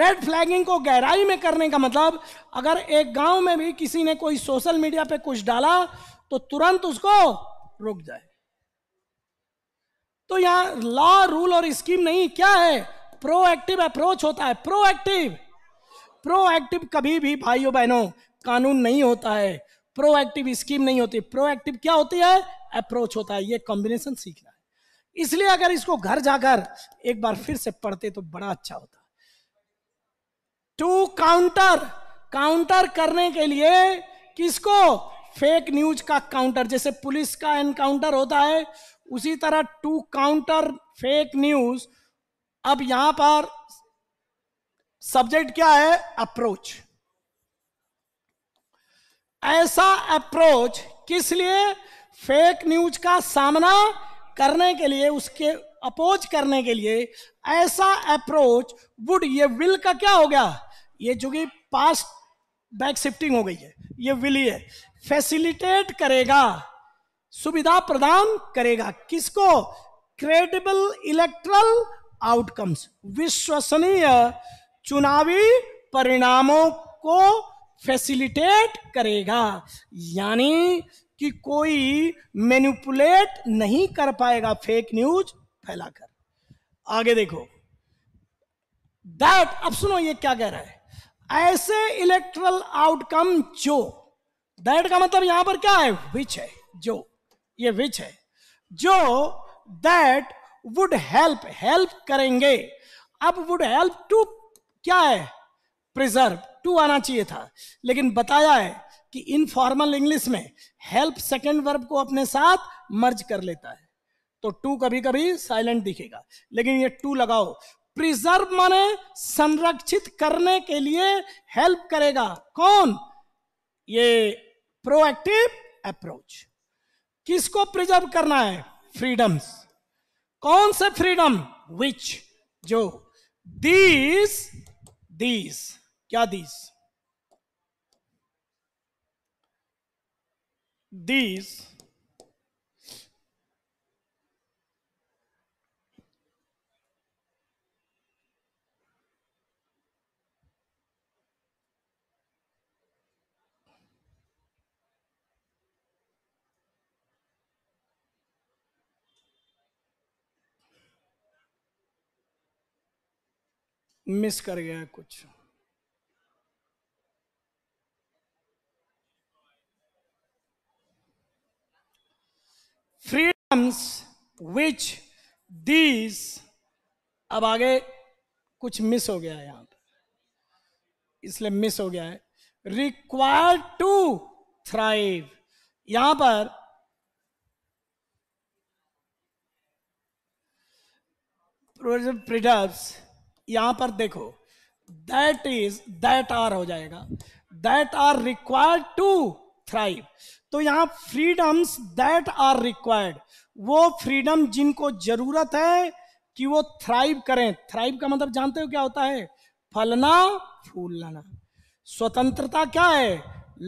रेड फ्लैगिंग को गहराई में करने का मतलब अगर एक गांव में भी किसी ने कोई सोशल मीडिया पे कुछ डाला तो तुरंत उसको रुक जाए तो यहां लॉ रूल और स्कीम नहीं क्या है प्रोएक्टिव अप्रोच होता है प्रोएक्टिव प्रोएक्टिव कभी भी भाइयों बहनों कानून नहीं होता है प्रोएक्टिव स्कीम नहीं होती प्रोएक्टिव क्या होती है अप्रोच होता है ये कॉम्बिनेशन सीखना है इसलिए अगर इसको घर जाकर एक बार फिर से पढ़ते तो बड़ा अच्छा होता टू काउंटर काउंटर करने के लिए किसको फेक न्यूज का काउंटर जैसे पुलिस का एनकाउंटर होता है उसी तरह टू काउंटर फेक न्यूज अब यहां पर सब्जेक्ट क्या है अप्रोच ऐसा अप्रोच किस लिए फेक न्यूज का सामना करने के लिए उसके अपोज करने के लिए ऐसा अप्रोच वुड ये विल का क्या हो गया ये चूंकि पास्ट बैक शिफ्टिंग हो गई है ये विल ही है फैसिलिटेट करेगा सुविधा प्रदान करेगा किसको क्रेडिबल इलेक्ट्रल आउटकम्स विश्वसनीय चुनावी परिणामों को फैसिलिटेट करेगा यानी कि कोई मैनिपुलेट नहीं कर पाएगा फेक न्यूज फैलाकर आगे देखो दैट अब सुनो ये क्या कह रहा है ऐसे इलेक्ट्रल आउटकम जो दैट का मतलब यहां पर क्या है विच है जो ये विच है जो दैट वुड हेल्प हेल्प करेंगे अब वुड हेल्प टू क्या है प्रिजर्व टू आना चाहिए था लेकिन बताया है कि इनफॉर्मल इंग्लिश में हेल्प सेकेंड वर्ब को अपने साथ मर्ज कर लेता है तो टू कभी कभी साइलेंट दिखेगा लेकिन ये टू लगाओ प्रिजर्व माने संरक्षित करने के लिए हेल्प करेगा कौन ये प्रोएक्टिव अप्रोच किसको प्रिजर्व करना है फ्रीडम्स कौन से फ्रीडम विच जो दीज दीज क्या दीज दीज मिस कर गया कुछ फ्रीडम्स विच दीज अब आगे कुछ मिस हो गया है यहां पर इसलिए मिस हो गया है रिक्वायर टू थ्राइव यहां पर प्रिडर्स यहां पर देखो दैट इज दैट आर हो जाएगा that are required to thrive तो यहां फ्रीडम्स दैट आर रिक्वायर्ड वो फ्रीडम जिनको जरूरत है कि वो थ्राइव करें थ्राइव का मतलब जानते हो क्या होता है फलना फूलना स्वतंत्रता क्या है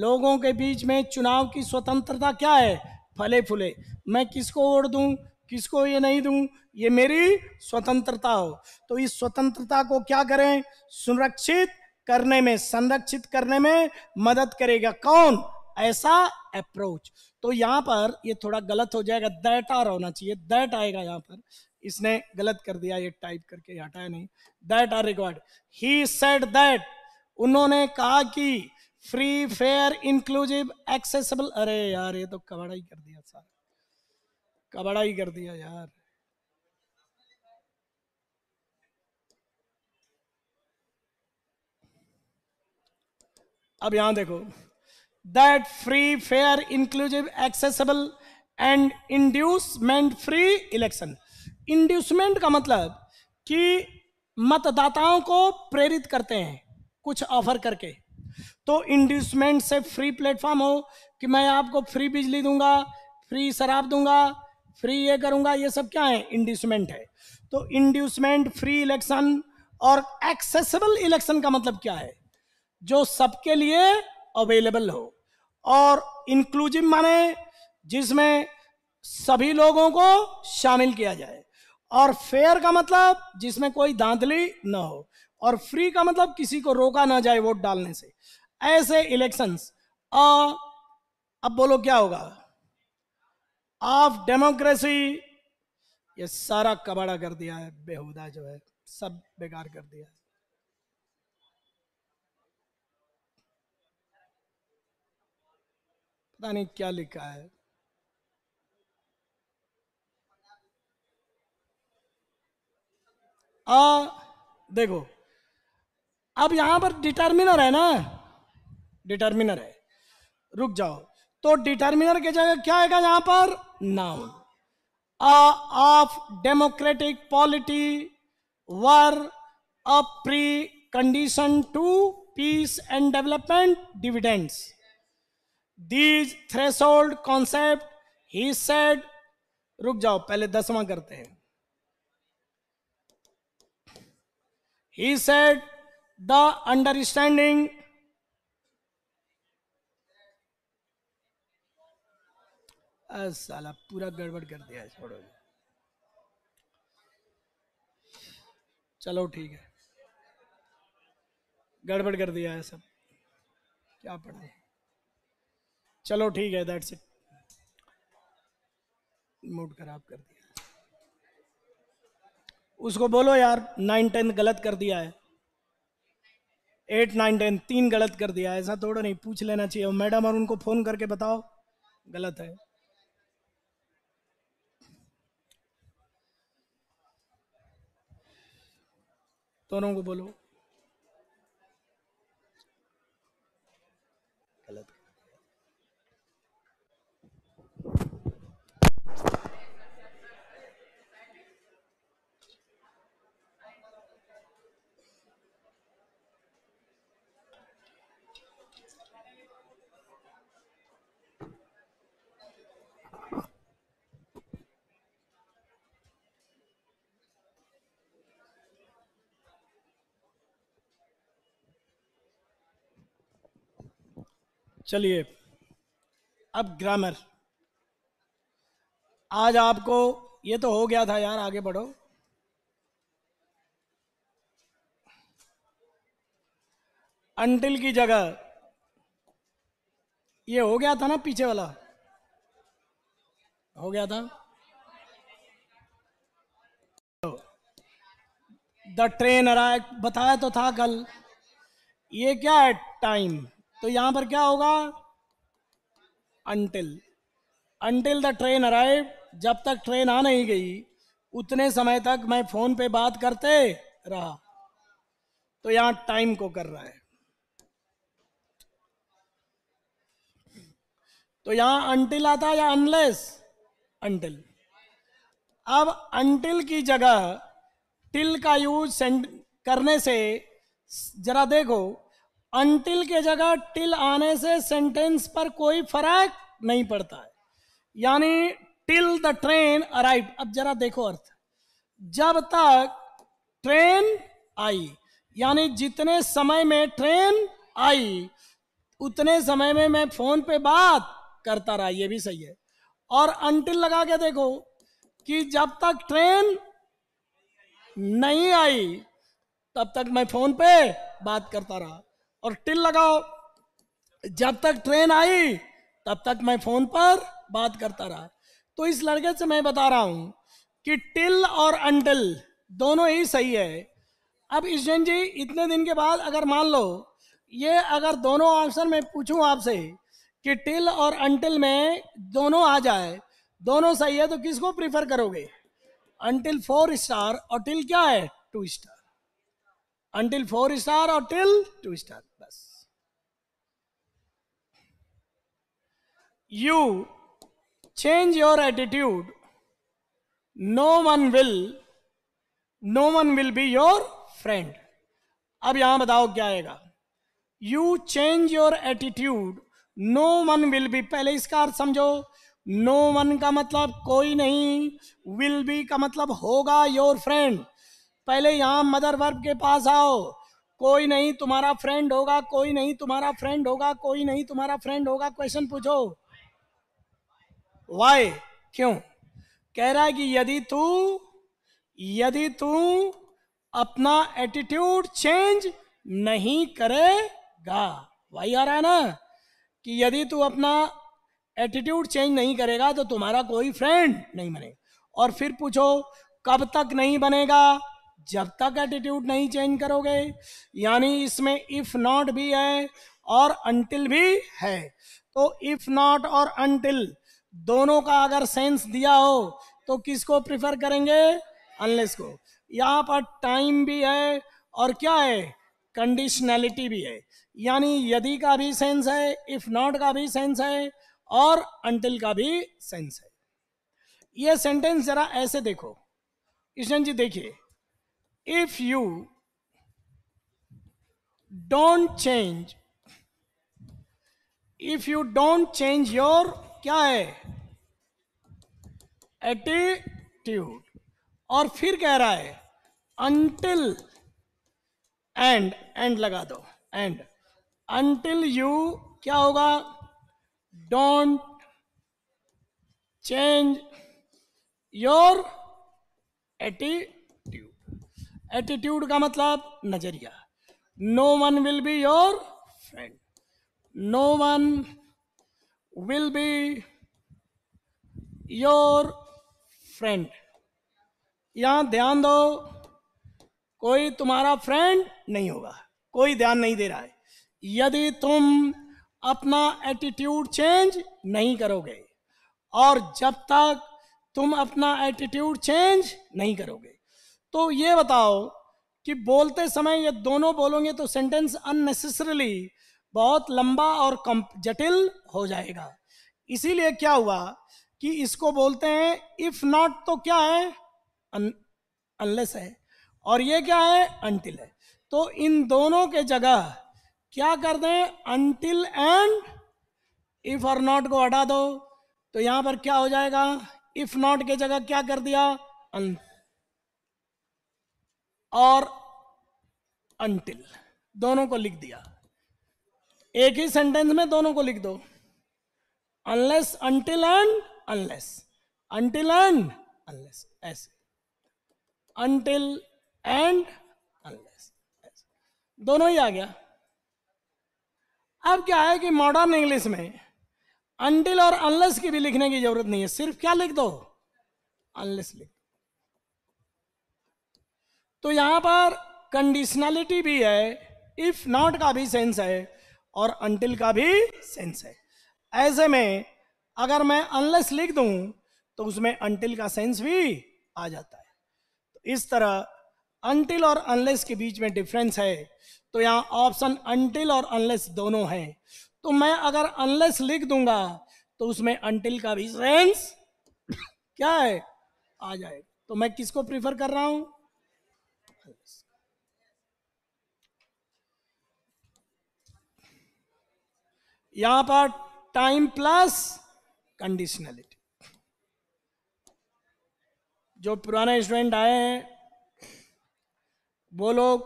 लोगों के बीच में चुनाव की स्वतंत्रता क्या है फले फूले मैं किसको वोट दूं किसको ये नहीं दूं ये मेरी स्वतंत्रता हो तो इस स्वतंत्रता को क्या करें सुरक्षित करने में संरक्षित करने में मदद करेगा कौन ऐसा अप्रोच तो यहाँ पर ये थोड़ा गलत हो जाएगा दैट आर होना चाहिए दैट आएगा यहाँ पर इसने गलत कर दिया ये टाइप करके हटाया नहीं दैट आर रिकॉर्ड ही सेड दैट उन्होंने कहा कि फ्री फेयर इंक्लूसिव एक्सेसिबल अरे यार ये तो कबाड़ा ही कर दिया सारा कबड़ा ही कर दिया यार अब यहां देखो that free fair inclusive accessible and inducement free election inducement का मतलब कि मतदाताओं को प्रेरित करते हैं कुछ ऑफर करके तो इंड्यूसमेंट से फ्री प्लेटफॉर्म हो कि मैं आपको फ्री बिजली दूंगा फ्री शराब दूंगा फ्री ये करूंगा ये सब क्या है इंड्यूसमेंट है तो इंड्यूसमेंट फ्री इलेक्शन और एक्सेसिबल इलेक्शन का मतलब क्या है जो सबके लिए अवेलेबल हो और इंक्लूसिव माने जिसमें सभी लोगों को शामिल किया जाए और फेयर का मतलब जिसमें कोई दांतली ना हो और फ्री का मतलब किसी को रोका ना जाए वोट डालने से ऐसे इलेक्शंस अब बोलो क्या होगा ऑफ डेमोक्रेसी ये सारा कबाड़ा कर दिया है बेहुदा जो है सब बेकार कर दिया है पता नहीं क्या लिखा है आ देखो अब यहां पर डिटर्मिनर है ना डिटर्मिनर है रुक जाओ तो डिटर्मिनर की जगह क्या आएगा यहां पर noun a of democratic polity were a pre condition to peace and development dividends these threshold concept he said ruk jao pehle 10va karte hain he said the understanding साला पूरा गड़बड़ कर दिया छोड़ो चलो ठीक है गड़बड़ कर दिया है सब क्या पढ़े चलो ठीक है दैट्स इट मूड खराब कर दिया उसको बोलो यार नाइन टेंथ गलत कर दिया है एट नाइन टेन तीन गलत कर दिया ऐसा थोड़ा नहीं पूछ लेना चाहिए मैडम और उनको फ़ोन करके बताओ गलत है दोनों को बोलो चलिए अब ग्रामर आज आपको ये तो हो गया था यार आगे बढ़ो अंटिल की जगह ये हो गया था ना पीछे वाला हो गया था द ट्रेन अराइव बताया तो था कल ये क्या है टाइम तो यहां पर क्या होगा until until the train arrive जब तक ट्रेन आ नहीं गई उतने समय तक मैं फोन पे बात करते रहा तो यहां टाइम को कर रहा है तो यहां अंटिल आता या अनलेस अंटिल अब अंटिल की जगह टिल का यूज करने से जरा देखो अंटिल के जगह टिल आने से सेंटेंस पर कोई फर्क नहीं पड़ता है यानी टिल द ट्रेन अराइव अब जरा देखो अर्थ जब तक ट्रेन आई यानी जितने समय में ट्रेन आई उतने समय में मैं फोन पे बात करता रहा ये भी सही है और अंटिल लगा के देखो कि जब तक ट्रेन नहीं आई तब तक मैं फोन पे बात करता रहा और टिल लगाओ जब तक ट्रेन आई तब तक मैं फोन पर बात करता रहा तो इस लड़के से मैं बता रहा हूं कि टिल और अंटिल दोनों ही सही है अब ईश्वन जी इतने दिन के बाद अगर मान लो ये अगर दोनों ऑप्शन में पूछूं आपसे कि टिल और अंटिल में दोनों आ जाए दोनों सही है तो किसको प्रीफर करोगे अंटिल फोर स्टार और टिल क्या है two star until four star और till two star you change your attitude, no one will, no one will be your friend. अब यहां बताओ क्या आएगा you change your attitude no one will be पहले इसका अर्थ समझो नो no वन का मतलब कोई नहीं विल बी का मतलब होगा योर फ्रेंड पहले यहां मदर वर्ब के पास आओ कोई नहीं तुम्हारा फ्रेंड होगा कोई नहीं तुम्हारा फ्रेंड होगा कोई नहीं तुम्हारा फ्रेंड होगा क्वेश्चन पूछो वाई क्यों कह रहा है कि यदि तू यदि तू अपना एटीट्यूड चेंज नहीं करेगा वही आ रहा है ना कि यदि तू अपना एटीट्यूड चेंज नहीं करेगा तो तुम्हारा कोई फ्रेंड नहीं बनेगा और फिर पूछो कब तक नहीं बनेगा जब तक एटीट्यूड नहीं चेंज करोगे यानी इसमें इफ नॉट भी है और अंटिल भी है तो इफ नॉट और अनटिल दोनों का अगर सेंस दिया हो तो किसको प्रिफर करेंगे अनलेस को यहाँ पर टाइम भी है और क्या है कंडीशनैलिटी भी है यानी यदि का भी सेंस है इफ नॉट का भी सेंस है और अंटिल का भी सेंस है ये सेंटेंस जरा ऐसे देखो कृष्ण जी देखिए if you don't change if you don't change your क्या है एटीट्यूड और फिर कह रहा है अंटिल एंड एंड लगा दो एंड अंटिल यू क्या होगा don't change your attitude attitude का मतलब नजरिया no one will be your friend no one will be your friend यहां ध्यान दो कोई तुम्हारा फ्रेंड नहीं होगा कोई ध्यान नहीं दे रहा है यदि तुम अपना एटीट्यूड चेंज नहीं करोगे और जब तक तुम अपना एटीट्यूड चेंज नहीं करोगे तो ये बताओ कि बोलते समय ये दोनों बोलोगे तो सेंटेंस अननेसेसरली बहुत लंबा और जटिल हो जाएगा इसीलिए क्या हुआ कि इसको बोलते हैं इफ नॉट तो क्या है अनलेस है और ये क्या है अनटिल है तो इन दोनों के जगह क्या कर दें अनटिल एंड इफ और नॉट को हटा दो तो यहां पर क्या हो जाएगा इफ नॉट के जगह क्या कर दिया अन और अनटिल दोनों को लिख दिया एक ही सेंटेंस में दोनों को लिख दो unless until and unless until and unless ऐसे until and unless ऐसे दोनों ही आ गया अब क्या है कि मॉडर्न इंग्लिश में अंटिल और अनलेस की भी लिखने की जरूरत नहीं है सिर्फ क्या लिख दो अनलेस लिख तो यहां पर कंडीशनलिटी भी है इफ नॉट का भी सेंस है और अंटिल का भी सेंस है ऐसे में अगर मैं अनलेस लिख दूं तो उसमें अंटिल का सेंस भी आ जाता है तो इस तरह अंटिल और अनलेस के बीच में डिफरेंस है तो यहां ऑप्शन अंटिल और अनलेस दोनों हैं तो मैं अगर अनलेस लिख दूंगा तो उसमें अंटिल का भी सेंस क्या है आ जाएगा तो मैं किसको प्रीफर कर रहा हूं यहां पर टाइम प्लस कंडीशनलिटी जो पुराने स्टूडेंट आए हैं वो लोग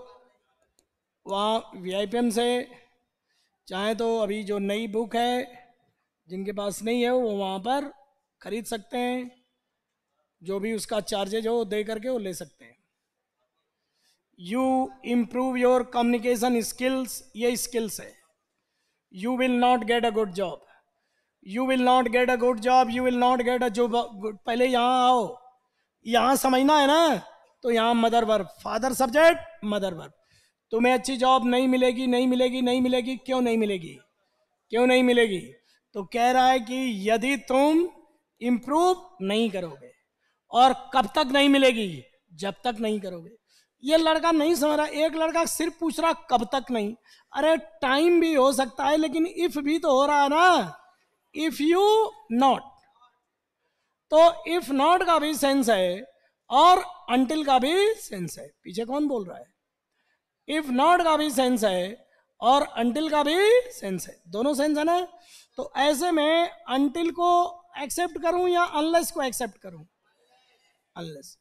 वहाँ वी से चाहे तो अभी जो नई बुक है जिनके पास नहीं है वो वहाँ पर खरीद सकते हैं जो भी उसका चार्जेज हो दे करके वो ले सकते हैं you improve your communication skills ये स्किल्स है you will not get a good job you will not get a good job you will not get a job पहले यहाँ आओ यहाँ समझना है ना तो यहाँ mother verb father subject mother verb तुम्हें अच्छी जॉब नहीं मिलेगी नहीं मिलेगी नहीं मिलेगी क्यों नहीं मिलेगी क्यों नहीं मिलेगी तो कह रहा है कि यदि तुम इम्प्रूव नहीं करोगे और कब तक नहीं मिलेगी जब तक नहीं करोगे ये लड़का नहीं समझ रहा एक लड़का सिर्फ पूछ रहा कब तक नहीं अरे टाइम भी हो सकता है लेकिन इफ भी तो हो रहा है ना इफ यू नॉट तो इफ नॉट का भी सेंस है और अंटिल का भी सेंस है पीछे कौन बोल रहा है इफ नॉट का भी सेंस है और अंटिल का भी सेंस है दोनों सेंस है ना तो ऐसे में अंटिल को एक्सेप्ट करूं या अनलेस को एक्सेप्ट करूं unless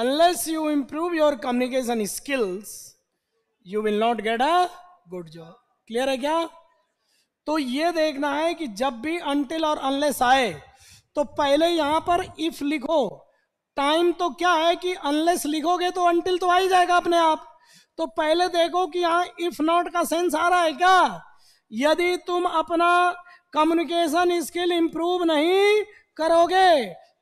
unless you improve your communication skills you will not get a good job clear है क्या तो ये देखना है कि जब भी अंटिल और अनलेस आए तो पहले यहां पर इफ लिखो टाइम तो क्या है कि अनलेस लिखोगे तो अंटिल तो आ ही जाएगा अपने आप तो पहले देखो कि यहाँ इफ नॉट का सेंस आ रहा है क्या यदि तुम अपना कम्युनिकेशन स्किल इंप्रूव नहीं करोगे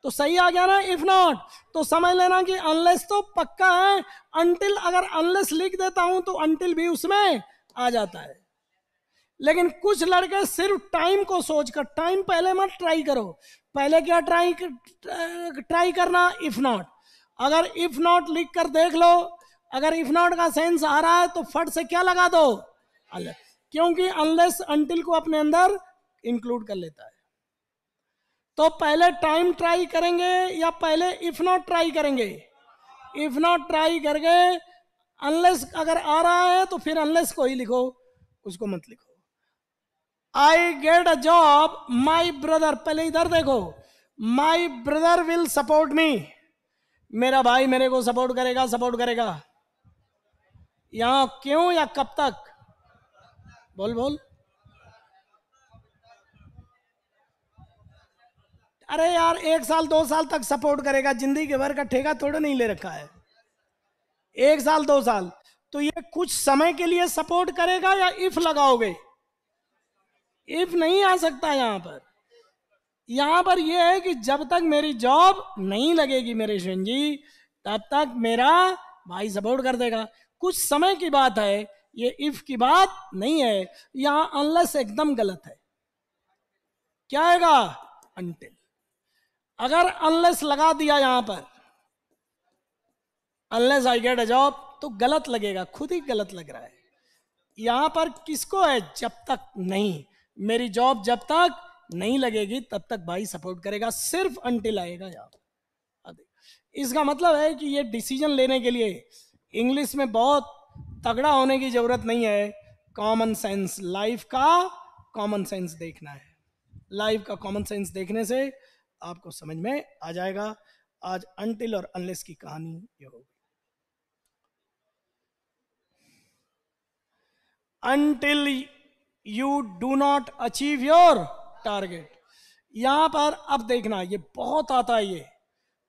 तो सही आ गया ना इफ नॉट तो समझ लेना कि अनलेस तो पक्का है अनटिल अगर अनलेस लिख देता हूं तो अनटिल भी उसमें आ जाता है लेकिन कुछ लड़के सिर्फ टाइम को सोचकर टाइम पहले मत ट्राई करो पहले क्या ट्राई ट्राई करना इफ नॉट अगर इफ नॉट लिख कर देख लो अगर इफ नॉट का सेंस आ रहा है तो फट से क्या लगा दो क्योंकि अनलेस अंटिल को अपने अंदर इंक्लूड कर लेता है तो पहले टाइम ट्राई करेंगे या पहले इफ नॉट ट्राई करेंगे इफ नॉट ट्राई करके अनलेस अगर आ रहा है तो फिर अनलेस को ही लिखो उसको मत लिखो I get a job my brother पहले इधर देखो my brother will support me मेरा भाई मेरे को सपोर्ट करेगा सपोर्ट करेगा यहां क्यों या कब तक बोल बोल अरे यार एक साल दो साल तक सपोर्ट करेगा जिंदगी के भर का ठेका थोड़ा नहीं ले रखा है एक साल दो साल तो ये कुछ समय के लिए सपोर्ट करेगा या इफ लगाओगे इफ नहीं आ सकता यहां पर यहां पर यह है कि जब तक मेरी जॉब नहीं लगेगी मेरे शिवन जी तब तक मेरा भाई सपोर्ट कर देगा कुछ समय की बात है ये इफ की बात नहीं है यहां अनलस एकदम गलत है क्या आएगा अंटिल अगर अनलस लगा दिया यहां पर अनलस आई गेट अ जॉब तो गलत लगेगा खुद ही गलत लग रहा है यहां पर किसको है जब तक नहीं मेरी जॉब जब तक नहीं लगेगी तब तक भाई सपोर्ट करेगा सिर्फ अंटिल आएगा यार इसका मतलब है कि ये डिसीजन लेने के लिए इंग्लिश में बहुत तगड़ा होने की जरूरत नहीं है कॉमन सेंस लाइफ का कॉमन सेंस देखना है लाइफ का कॉमन सेंस देखने से आपको समझ में आ जाएगा आज अंटिल और अनलेस की कहानी ये होगी until you do not achieve your target यहां पर अब देखना ये बहुत आता है ये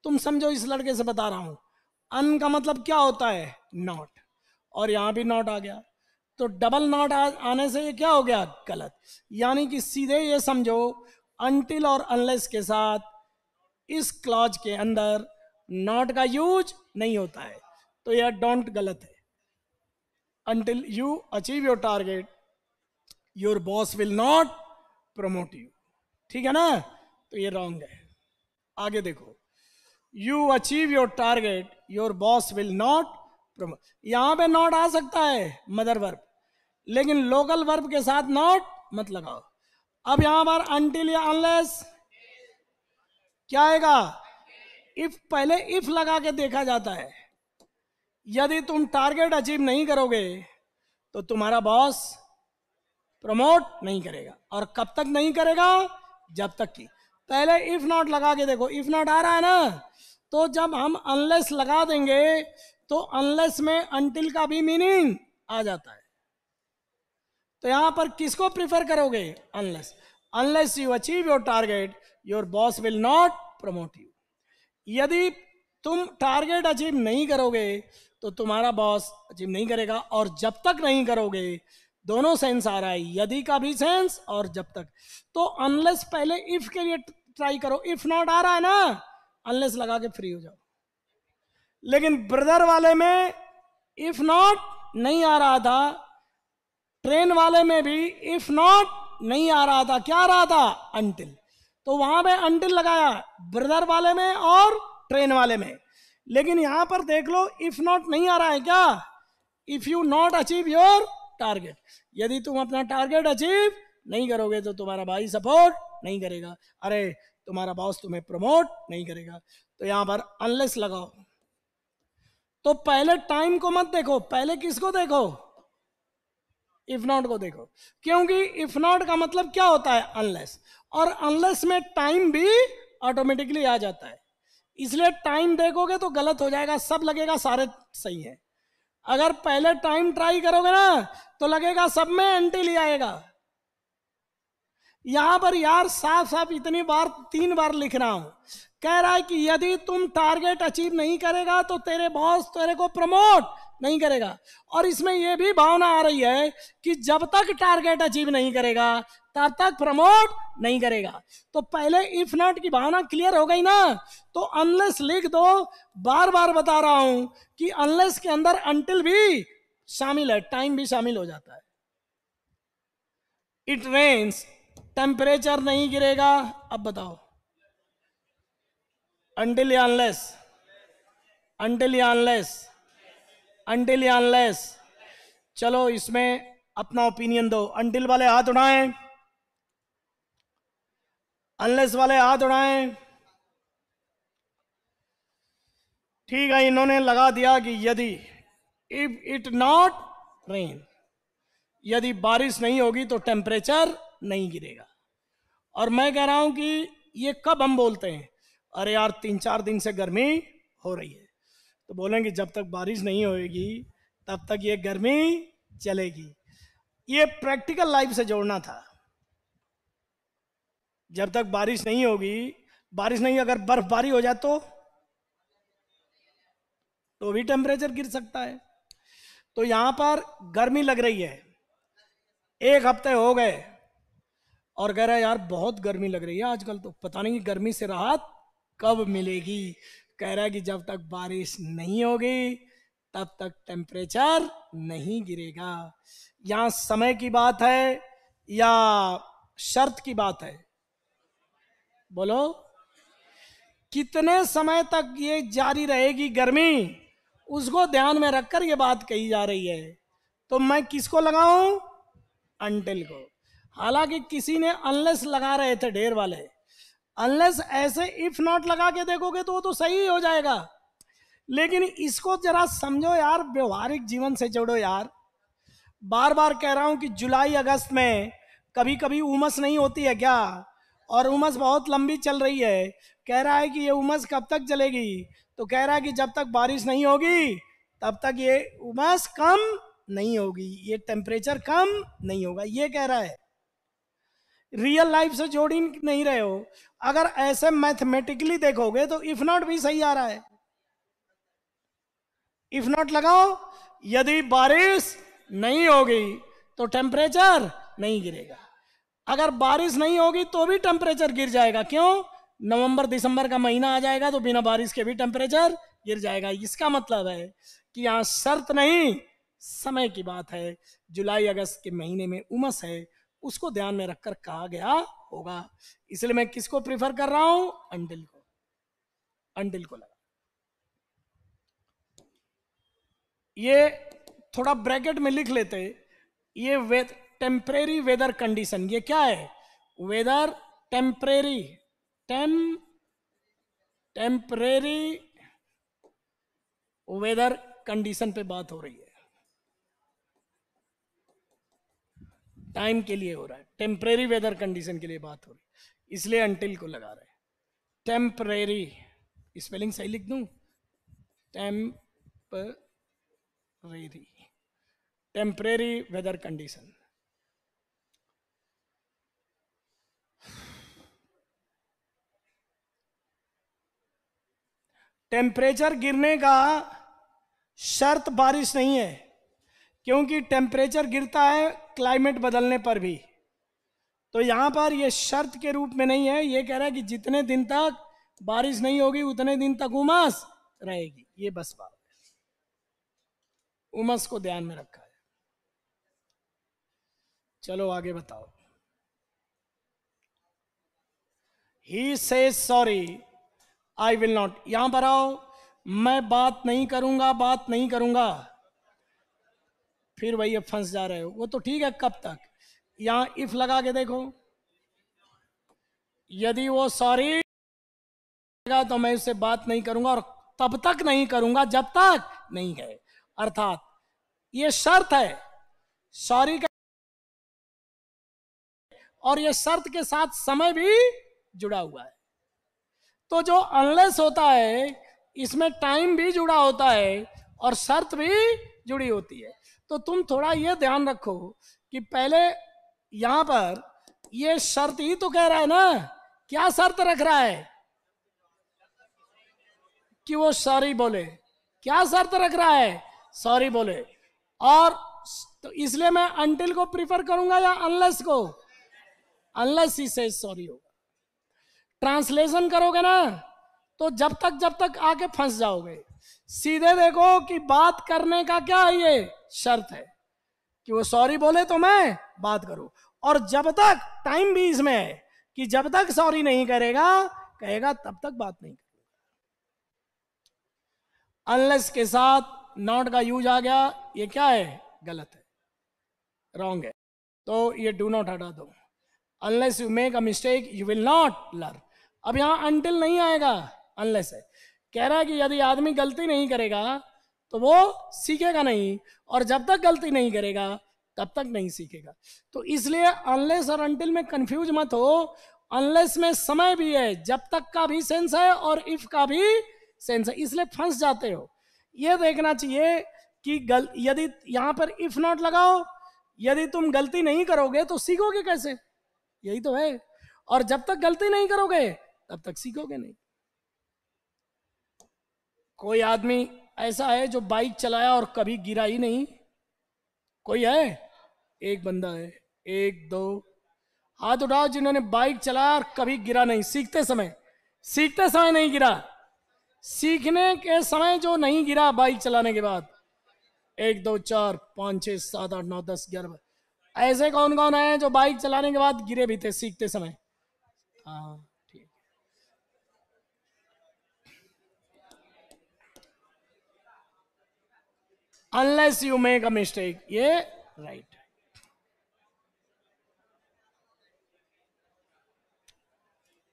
तुम समझो इस लड़के से बता रहा हूं अन का मतलब क्या होता है नॉट और यहां भी नॉट आ गया तो डबल नॉट आने से ये क्या हो गया गलत यानी कि सीधे ये समझो अनटिल और अनलेस के साथ इस क्लॉज के अंदर नॉट का यूज नहीं होता है तो यह डोंट गलत है until you achieve your target your boss will not promote you ठीक है ना तो ये रॉन्ग है आगे देखो you achieve your target your boss will not promote यहां पे नॉट आ सकता है मदर वर्ब लेकिन लोकल वर्ब के साथ नॉट मत लगाओ अब यहां पर अनटिल या अनलेस क्या आएगा इफ पहले इफ लगा के देखा जाता है यदि तुम टारगेट अचीव नहीं करोगे तो तुम्हारा बॉस प्रमोट नहीं करेगा और कब तक नहीं करेगा जब तक कि पहले इफ नॉट लगा के देखो इफ नॉट आ रहा है ना तो जब हम अनलेस लगा देंगे तो अनलेस में अनटिल का भी मीनिंग आ जाता है तो यहां पर किसको प्रिफर करोगे unless unless you achieve your target your boss will not promote you यदि तुम टारगेट अचीव नहीं करोगे तो तुम्हारा बॉस अचीव नहीं करेगा और जब तक नहीं करोगे दोनों सेंस आ रहा है यदि का भी सेंस और जब तक तो अनलेस पहले इफ के लिए ट्राई करो इफ नॉट आ रहा है ना अनलेस लगा के फ्री हो जाओ लेकिन ब्रदर वाले में इफ नॉट नहीं आ रहा था ट्रेन वाले में भी इफ नॉट नहीं आ रहा था क्या आ रहा था अंटिल तो वहां पे अंटिल लगाया ब्रदर वाले में और ट्रेन वाले में लेकिन यहां पर देख लो इफ नॉट नहीं आ रहा है क्या if you not achieve your target यदि तुम अपना टारगेट अचीव नहीं करोगे तो तुम्हारा भाई सपोर्ट नहीं करेगा अरे तुम्हारा बॉस तुम्हें प्रमोट नहीं करेगा तो यहां पर अनलेस लगाओ तो पहले टाइम को मत देखो पहले किसको देखो इफ नॉट को देखो क्योंकि इफ नॉट का मतलब क्या होता है अनलेस और अनलेस में टाइम भी ऑटोमेटिकली आ जाता है इसलिए टाइम देखोगे तो गलत हो जाएगा सब लगेगा सारे सही है अगर पहले टाइम ट्राई करोगे ना तो लगेगा सब में एंटी ले आएगा यहां पर यार साफ साफ इतनी बार तीन बार लिख रहा हूं कह रहा है कि यदि तुम टारगेट अचीव नहीं करेगा तो तेरे बॉस तेरे को प्रमोट नहीं करेगा और इसमें यह भी भावना आ रही है कि जब तक टारगेट अचीव नहीं करेगा तब तक प्रमोट नहीं करेगा तो पहले इफ नॉट की भावना क्लियर हो गई ना तो अनलेस लिख दो बार बार बता रहा हूं कि अनलेस के अंदर अंटिल भी शामिल है टाइम भी शामिल हो जाता है इट रेन्स टेम्परेचर नहीं गिरेगा अब बताओ until unless until unless until unless चलो इसमें अपना ओपिनियन दो अंटिल वाले हाथ उठाएं अनलेस वाले हाथ उड़ाए ठीक है इन्होंने लगा दिया कि यदि इफ इट नॉट रेन यदि बारिश नहीं होगी तो टेम्परेचर नहीं गिरेगा और मैं कह रहा हूं कि ये कब हम बोलते हैं अरे यार तीन चार दिन से गर्मी हो रही है तो बोलेंगे जब तक बारिश नहीं होगी तब तक ये गर्मी चलेगी ये प्रैक्टिकल लाइफ से जोड़ना था जब तक बारिश नहीं होगी बारिश नहीं अगर बर्फबारी हो जाए तो तो भी टेम्परेचर गिर सकता है तो यहां पर गर्मी लग रही है एक हफ्ते हो गए और कह रहा है यार बहुत गर्मी लग रही है आजकल तो पता नहीं गर्मी से राहत कब मिलेगी कह रहा है कि जब तक बारिश नहीं होगी तब तक टेम्परेचर नहीं गिरेगा यहां समय की बात है या शर्त की बात है बोलो कितने समय तक ये जारी रहेगी गर्मी उसको ध्यान में रखकर ये बात कही जा रही है तो मैं किसको लगाऊं अंटिल को हालांकि किसी ने अनलेस लगा रहे थे ढेर वाले अनलेस ऐसे इफ नॉट लगा के देखोगे तो वो तो सही हो जाएगा लेकिन इसको जरा समझो यार व्यवहारिक जीवन से जोड़ो यार बार बार कह रहा हूं कि जुलाई अगस्त में कभी कभी उमस नहीं होती है क्या और उमस बहुत लंबी चल रही है कह रहा है कि ये उमस कब तक चलेगी तो कह रहा है कि जब तक बारिश नहीं होगी तब तक ये उमस कम नहीं होगी ये टेम्परेचर कम नहीं होगा ये कह रहा है रियल लाइफ से जोड़ नहीं रहे हो अगर ऐसे मैथमेटिकली देखोगे तो इफ नॉट भी सही आ रहा है इफ नॉट लगाओ यदि बारिश नहीं होगी तो टेम्परेचर नहीं गिरेगा अगर बारिश नहीं होगी तो भी टेम्परेचर गिर जाएगा क्यों नवंबर दिसंबर का महीना आ जाएगा तो बिना बारिश के भी टेम्परेचर गिर जाएगा इसका मतलब है कि यहाँ शर्त नहीं समय की बात है जुलाई अगस्त के महीने में उमस है उसको ध्यान में रखकर कहा गया होगा इसलिए मैं किसको प्रीफर कर रहा हूं अंडिल को अंडिल को लगा ये थोड़ा ब्रैकेट में लिख लेते ये वेद टेम्परेरी वेदर कंडीशन ये क्या है weather temporary tem temporary weather condition पे बात हो रही है टाइम के लिए हो रहा है टेम्परेरी वेदर कंडीशन के लिए बात हो रही है इसलिए अंटिल को लगा रहे टेम्परेरी स्पेलिंग सही लिख दू temporary temporary weather condition temperature गिरने का शर्त बारिश नहीं है क्योंकि टेम्परेचर गिरता है क्लाइमेट बदलने पर भी तो यहाँ पर ये शर्त के रूप में नहीं है ये कह रहा है कि जितने दिन तक बारिश नहीं होगी उतने दिन तक उमस रहेगी ये बस बात है उमस को ध्यान में रखा है चलो आगे बताओ ही से सॉरी आई विल नॉट यहां पर आओ मैं बात नहीं करूंगा बात नहीं करूंगा फिर वही अब फंस जा रहे हो वो तो ठीक है कब तक यहां इफ लगा के देखो यदि वो सॉरी तो मैं उससे बात नहीं करूंगा और तब तक नहीं करूंगा जब तक नहीं है अर्थात ये शर्त है सॉरी का और ये शर्त के साथ समय भी जुड़ा हुआ है तो जो अनलेस होता है इसमें टाइम भी जुड़ा होता है और शर्त भी जुड़ी होती है तो तुम थोड़ा ये ध्यान रखो कि पहले यहां पर ये शर्त ही तो कह रहा है ना क्या शर्त रख रहा है कि वो सॉरी बोले क्या शर्त रख रहा है सॉरी बोले और तो इसलिए मैं अंटिल को प्रीफर करूंगा या अनलेस को अनलेस ही से सॉरी होगा ट्रांसलेशन करोगे ना तो जब तक जब तक आके फंस जाओगे सीधे देखो कि बात करने का क्या है ये शर्त है कि वो सॉरी बोले तो मैं बात करूं और जब तक टाइम भी इसमें है कि जब तक सॉरी नहीं करेगा कहेगा तब तक बात नहीं करूंगा अनलेस के साथ नॉट का यूज आ गया ये क्या है गलत है रॉन्ग है तो ये डू नॉट हटा दो unless you make a mistake you will not learn अब यहां अंटिल नहीं आएगा अनलेस है कह रहा है कि यदि आदमी गलती नहीं करेगा तो वो सीखेगा नहीं और जब तक गलती नहीं करेगा तब तक नहीं सीखेगा तो इसलिए अनलेस और अंटिल में कंफ्यूज मत हो अनलेस में समय भी है जब तक का भी सेंस है और इफ का भी सेंस है इसलिए फंस जाते हो ये देखना चाहिए कि गल यदि यहां पर इफ नॉट लगाओ यदि तुम गलती नहीं करोगे तो सीखोगे कैसे यही तो है और जब तक गलती नहीं करोगे तब तक सीखोगे नहीं कोई आदमी ऐसा है जो बाइक चलाया और कभी गिरा ही नहीं कोई है एक बंदा है एक दो हाथ उठाओ जिन्होंने बाइक चलाया और कभी गिरा नहीं सीखते समय सीखते समय नहीं गिरा सीखने के समय जो नहीं गिरा बाइक चलाने के बाद एक दो चार पांच छह सात आठ नौ दस ग्यारह ऐसे कौन कौन है जो बाइक चलाने के बाद गिरे भी थे सीखते समय हाँ unless you make a mistake yeah right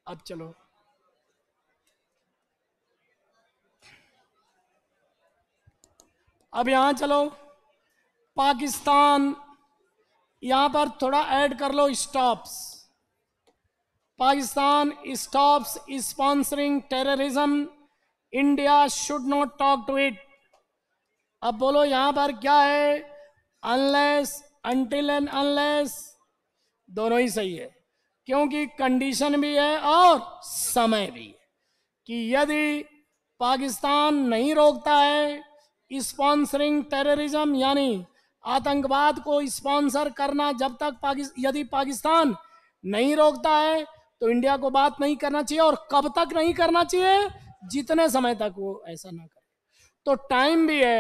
अब चलो अब यहां चलो पाकिस्तान यहां पर थोड़ा ऐड कर लो stops Pakistan stops sponsoring terrorism India should not talk to it अब बोलो यहां पर क्या है अनलेस अनटिल एंड अनलेस दोनों ही सही है क्योंकि कंडीशन भी है और समय भी है कि यदि पाकिस्तान नहीं रोकता है स्पॉन्सरिंग टेररिज्म यानी आतंकवाद को स्पॉन्सर करना जब तक पाकिस्तान यदि पाकिस्तान नहीं रोकता है तो इंडिया को बात नहीं करना चाहिए और कब तक नहीं करना चाहिए जितने समय तक वो ऐसा ना करे तो टाइम भी है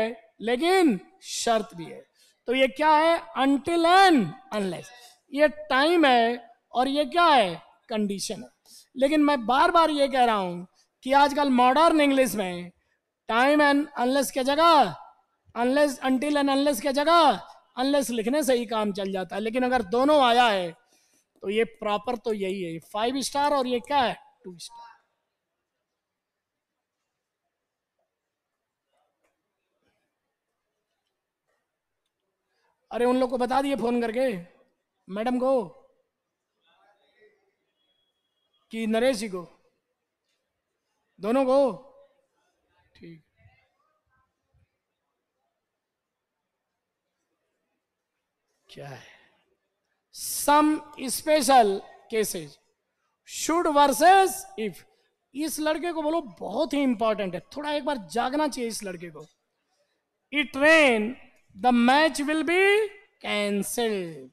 लेकिन शर्त भी है तो ये क्या है अनटिल एंड अनलेस ये टाइम है और ये क्या है कंडीशन है लेकिन मैं बार बार ये कह रहा हूं कि आजकल मॉडर्न इंग्लिश में टाइम एंड अनलेस के जगह अनलेस अनटिल एंड अनलेस के जगह अनलेस लिखने से ही काम चल जाता है लेकिन अगर दोनों आया है तो ये प्रॉपर तो यही है फाइव स्टार और ये क्या है टू स्टार अरे उन लोग को बता दिए फोन करके मैडम को कि नरेश जी को दोनों को ठीक क्या है some special cases should versus if इस लड़के को बोलो बहुत ही इंपॉर्टेंट है थोड़ा एक बार जागना चाहिए इस लड़के को it rain the match will be cancelled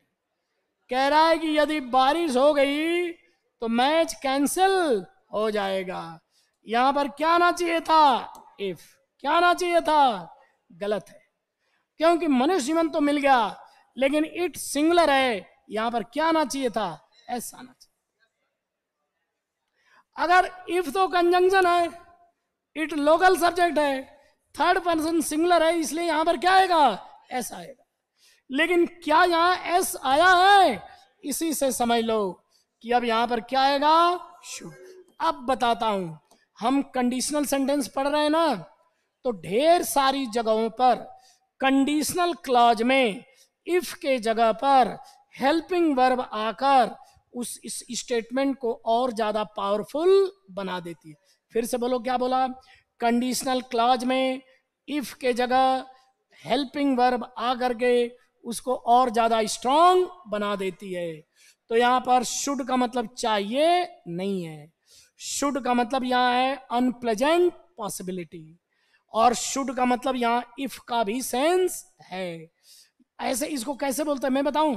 कह रहा है कि यदि बारिश हो गई तो मैच कैंसिल हो जाएगा यहां पर क्या आना चाहिए था इफ क्या आना चाहिए था गलत है क्योंकि मनुष्य जीवन तो मिल गया लेकिन इट सिंगुलर है यहां पर क्या आना चाहिए था ऐसा आना चाहिए अगर इफ तो कंजंक्शन है इट लोकल सब्जेक्ट है थर्ड पर्सन सिंगुलर है इसलिए यहां पर क्या आएगा एस आएगा लेकिन क्या यहां एस आया है इसी से समझ लो कि अब यहां पर क्या आएगा शुड अब बताता हूं हम कंडीशनल सेंटेंस पढ़ रहे हैं ना तो ढेर सारी जगहों पर कंडीशनल क्लॉज में इफ के जगह पर हेल्पिंग वर्ब आकर उस इस स्टेटमेंट को और ज्यादा पावरफुल बना देती है फिर से बोलो क्या बोला कंडीशनल क्लॉज में इफ के जगह हेल्पिंग वर्ब आ करके उसको और ज्यादा स्ट्रांग बना देती है तो यहां पर शुड का मतलब चाहिए नहीं है शुड का मतलब यहां है अनप्लेजेंट पॉसिबिलिटी और शुड का मतलब यहां इफ का भी सेंस है ऐसे इसको कैसे बोलते हैं मैं बताऊं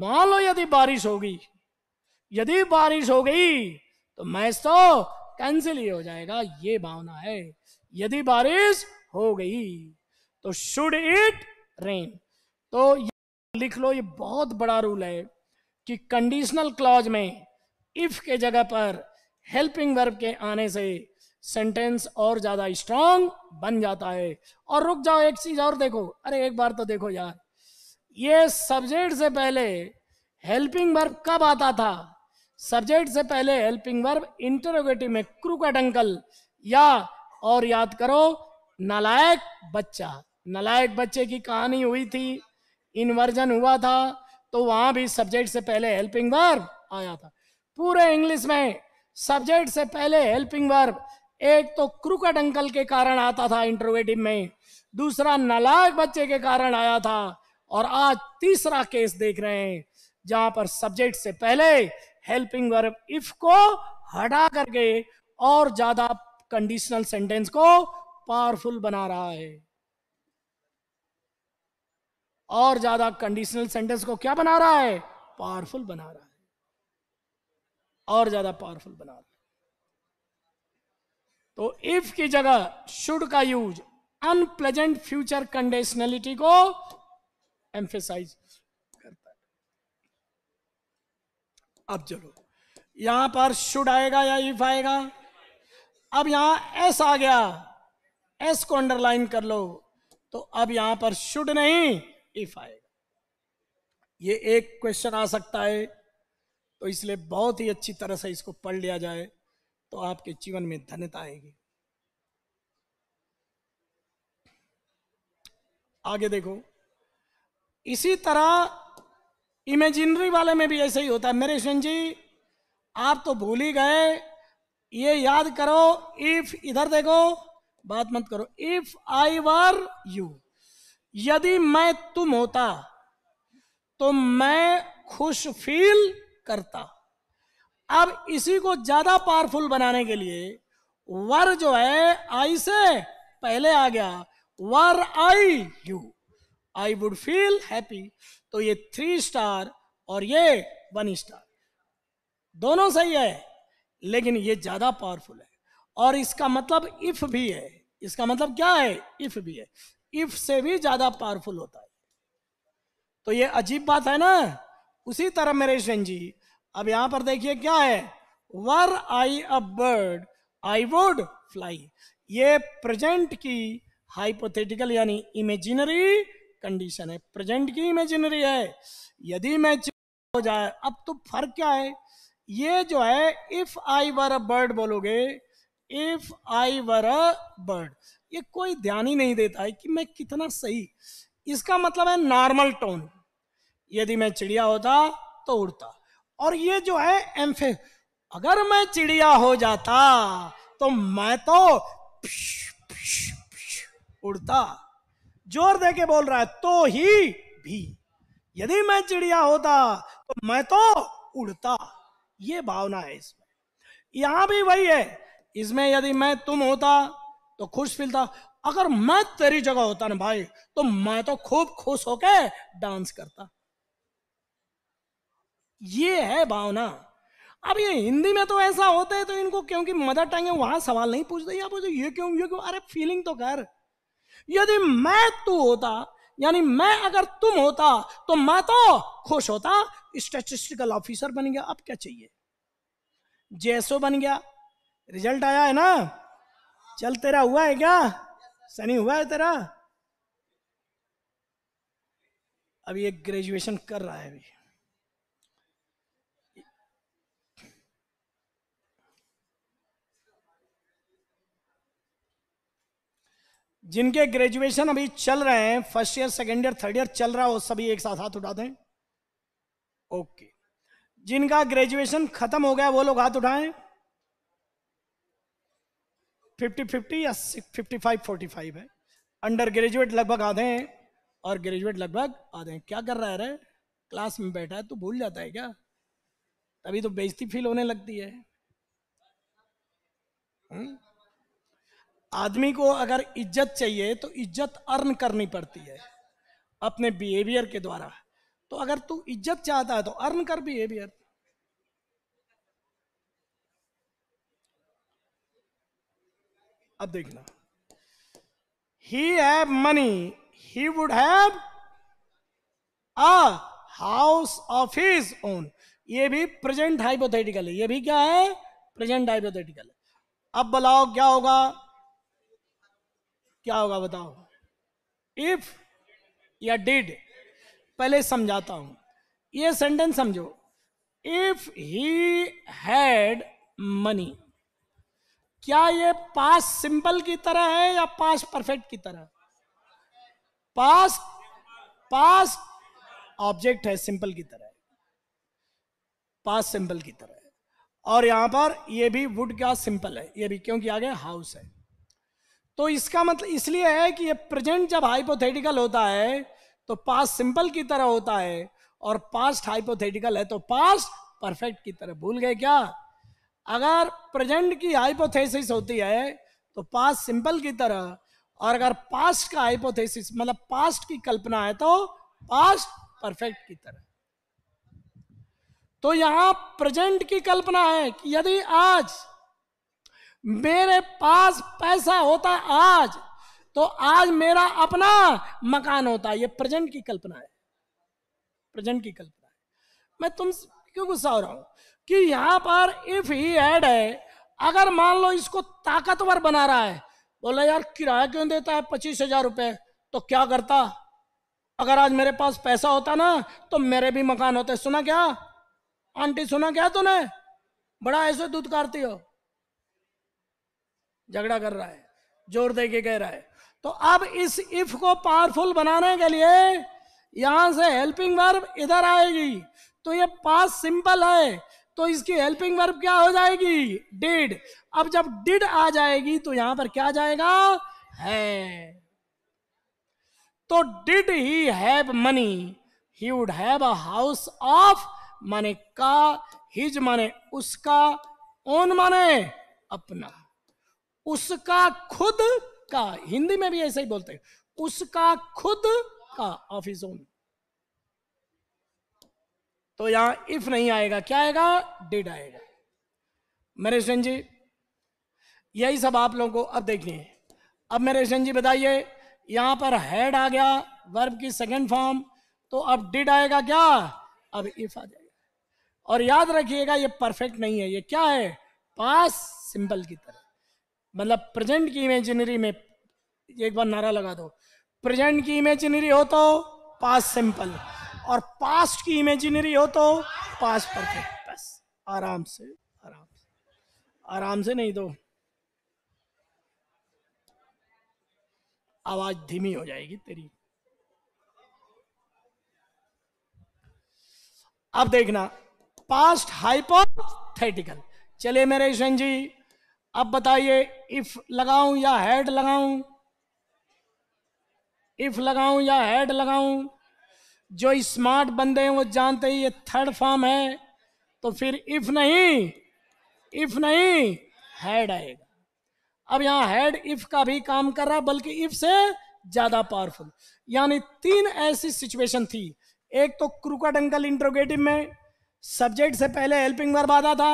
मान लो यदि बारिश होगी यदि बारिश हो गई तो मैच तो कैंसिल ही हो जाएगा ये भावना है यदि बारिश हो गई तो शुड इट रेन तो लिख लो ये बहुत बड़ा रूल है कि कंडीशनल क्लॉज में इफ के जगह पर हेल्पिंग वर्ब के आने से सेंटेंस और ज्यादा स्ट्रांग बन जाता है और रुक जाओ एक चीज और देखो अरे एक बार तो देखो यार ये सब्जेक्ट से पहले हेल्पिंग वर्ब कब आता था सब्जेक्ट से पहले हेल्पिंग वर्ब इंटरोगेटिव में क्रू का डंकल या और याद करो नालायक बच्चा नलायक बच्चे की कहानी हुई थी इन्वर्जन हुआ था तो वहां भी सब्जेक्ट से पहले हेल्पिंग वर्ब आया था पूरे इंग्लिश में सब्जेक्ट से पहले हेल्पिंग वर्ब एक तो क्रुकट अंकल के कारण आता था इंटरवेटिव में दूसरा नलायक बच्चे के कारण आया था और आज तीसरा केस देख रहे हैं जहां पर सब्जेक्ट से पहले हेल्पिंग वर्ब इफ को हटा करके और ज्यादा कंडीशनल सेंटेंस को पावरफुल बना रहा है और ज्यादा कंडीशनल सेंटेंस को क्या बना रहा है पावरफुल बना रहा है और ज्यादा पावरफुल बना रहा है तो इफ की जगह शुड का यूज अनप्लेजेंट फ्यूचर कंडीशनलिटी को एम्फेसाइज करता है अब चलो यहां पर शुड आएगा या इफ आएगा अब यहां एस आ गया एस को अंडरलाइन कर लो तो अब यहां पर शुड नहीं तकलीफ आएगा ये एक क्वेश्चन आ सकता है तो इसलिए बहुत ही अच्छी तरह से इसको पढ़ लिया जाए तो आपके जीवन में धन्यता आएगी आगे देखो इसी तरह इमेजिनरी वाले में भी ऐसे ही होता है मेरे सिंह जी आप तो भूल ही गए ये याद करो इफ इधर देखो बात मत करो इफ आई वर यू यदि मैं तुम होता तो मैं खुश फील करता अब इसी को ज्यादा पावरफुल बनाने के लिए वर जो है आई से पहले आ गया were I you I would feel happy तो ये थ्री स्टार और ये वन स्टार दोनों सही है लेकिन ये ज्यादा पावरफुल है और इसका मतलब इफ भी है इसका मतलब क्या है इफ भी है इफ से भी ज्यादा पावरफुल होता है तो ये अजीब बात है ना उसी तरह मेरे सेन जी अब यहां पर देखिए क्या है were I a bird I would fly ये प्रेजेंट की हाइपोथेटिकल यानी इमेजिनरी कंडीशन है प्रेजेंट की इमेजिनरी है यदि मैं हो जाए अब तो फर्क क्या है ये जो है if I were a bird बोलोगे if I were a bird ये कोई ध्यान ही नहीं देता है कि मैं कितना सही इसका मतलब है नॉर्मल टोन यदि मैं चिड़िया होता तो उड़ता और ये जो है एम्फे अगर मैं चिड़िया हो जाता तो मैं तो पिश, पिश, पिश, उड़ता जोर दे के बोल रहा है तो ही भी यदि मैं चिड़िया होता तो मैं तो उड़ता ये भावना है इसमें यहां भी वही है इसमें यदि मैं तुम होता तो खुश फील था अगर मैं तेरी जगह होता ना भाई तो मैं तो खूब खुश होके डांस करता ये है भावना अब ये हिंदी में तो ऐसा होता है तो इनको क्योंकि मदर टंग है वहां सवाल नहीं पूछते या पूछते ये क्यों ये क्यों अरे फीलिंग तो कर यदि मैं तू होता यानी मैं अगर तुम होता तो मैं तो खुश होता स्टेटिस्टिकल ऑफिसर बन गया अब क्या चाहिए जेएसओ बन गया रिजल्ट आया है ना चल तेरा हुआ है क्या सनी हुआ है तेरा अभी एक ग्रेजुएशन कर रहा है अभी जिनके ग्रेजुएशन अभी चल रहे हैं first year second year third year चल रहा हो सभी एक साथ हाथ उठा दें ओके जिनका ग्रेजुएशन खत्म हो गया वो लोग हाथ उठाएं फिफ्टी फिफ्टी या फिफ्टी फाइव फोर्टी फाइव है अंडर ग्रेजुएट लगभग आधे हैं और ग्रेजुएट लगभग आधे हैं क्या कर रहा है रे क्लास में बैठा है तो भूल जाता है क्या तभी तो बेइज्जती फील होने लगती है हम्म? आदमी को अगर इज्जत चाहिए तो इज्जत अर्न करनी पड़ती है अपने बिहेवियर के द्वारा तो अगर तू इज्जत चाहता है तो अर्न कर बिहेवियर अब देखना he have money he would have a house of his own ये भी प्रेजेंट हाइपोथेटिकल है ये भी क्या है प्रेजेंट हाइपोथेटिकल है अब बताओ क्या होगा क्या होगा बताओ इफ या डिड पहले समझाता हूं ये सेंटेंस समझो इफ ही हैड मनी क्या ये पास सिंपल की तरह है या पास परफेक्ट की तरह पास पास ऑब्जेक्ट है सिंपल की तरह पास सिंपल की तरह और यहां पर ये भी वुड का सिंपल है ये भी क्योंकि आगे हाउस है तो इसका मतलब इसलिए है कि ये प्रेजेंट जब हाइपोथेटिकल होता है तो पास सिंपल की तरह होता है और पास्ट हाइपोथेटिकल है तो पास्ट परफेक्ट की तरह भूल गए क्या अगर प्रेजेंट की हाइपोथेसिस होती है तो पास्ट सिंपल की तरह और अगर पास्ट का हाइपोथेसिस मतलब पास्ट की कल्पना है तो पास्ट परफेक्ट की तरह तो यहां प्रेजेंट की कल्पना है कि यदि आज मेरे पास पैसा होता आज तो आज मेरा अपना मकान होता ये प्रेजेंट की कल्पना है प्रेजेंट की कल्पना है मैं तुम क्यों गुस्सा हो रहा हूं कि यहां पर इफ ही एड है अगर मान लो इसको ताकतवर बना रहा है बोला यार किराया क्यों देता है पच्चीस हजार रुपए तो क्या करता अगर आज मेरे पास पैसा होता ना तो मेरे भी मकान होते सुना क्या आंटी सुना क्या तूने बड़ा ऐसे दूध कारती हो झगड़ा कर रहा है जोर दे के कह रहा है तो अब इस इफ को पावरफुल बनाने के लिए यहां से हेल्पिंग वर्ब इधर आएगी तो ये पास सिंपल है तो इसकी हेल्पिंग वर्ब क्या हो जाएगी डिड अब जब डिड आ जाएगी तो यहां पर क्या जाएगा है तो did he have money he would have a house of माने का हिज माने उसका ओन माने अपना उसका खुद का हिंदी में भी ऐसे ही बोलते हैं उसका खुद का ऑफ ओन तो यहां इफ नहीं आएगा क्या आएगा डिड आएगा मेरे सन जी यही सब आप लोगों को अब देखिए अब मेरे सन जी बताइए यहां पर हेड आ गया वर्ब की सेकेंड फॉर्म तो अब डिड आएगा क्या अब इफ आ जाएगा और याद रखिएगा ये परफेक्ट नहीं है ये क्या है पास सिंपल की तरह मतलब प्रेजेंट की इमेजिनरी में एक बार नारा लगा दो प्रेजेंट की इमेजिनरी हो तो पास सिंपल और पास्ट की इमेजिनरी हो तो पास्ट परफेक्ट बस आराम से आराम से आराम से नहीं दो तो आवाज धीमी हो जाएगी तेरी अब देखना पास्ट हाइपोथेटिकल चले मेरे ईश्वन जी अब बताइए इफ लगाऊं या हेड लगाऊं इफ लगाऊं या हेड लगाऊं जो स्मार्ट बंदे हैं वो जानते हैं ये थर्ड फॉर्म है तो फिर इफ नहीं इफ नहीं हेड आएगा अब यहाँ हेड इफ का भी काम कर रहा बल्कि इफ से ज्यादा पावरफुल यानी तीन ऐसी सिचुएशन थी एक तो क्रूकट अंकल इंट्रोगेटिव में सब्जेक्ट से पहले हेल्पिंग वर्ब आता था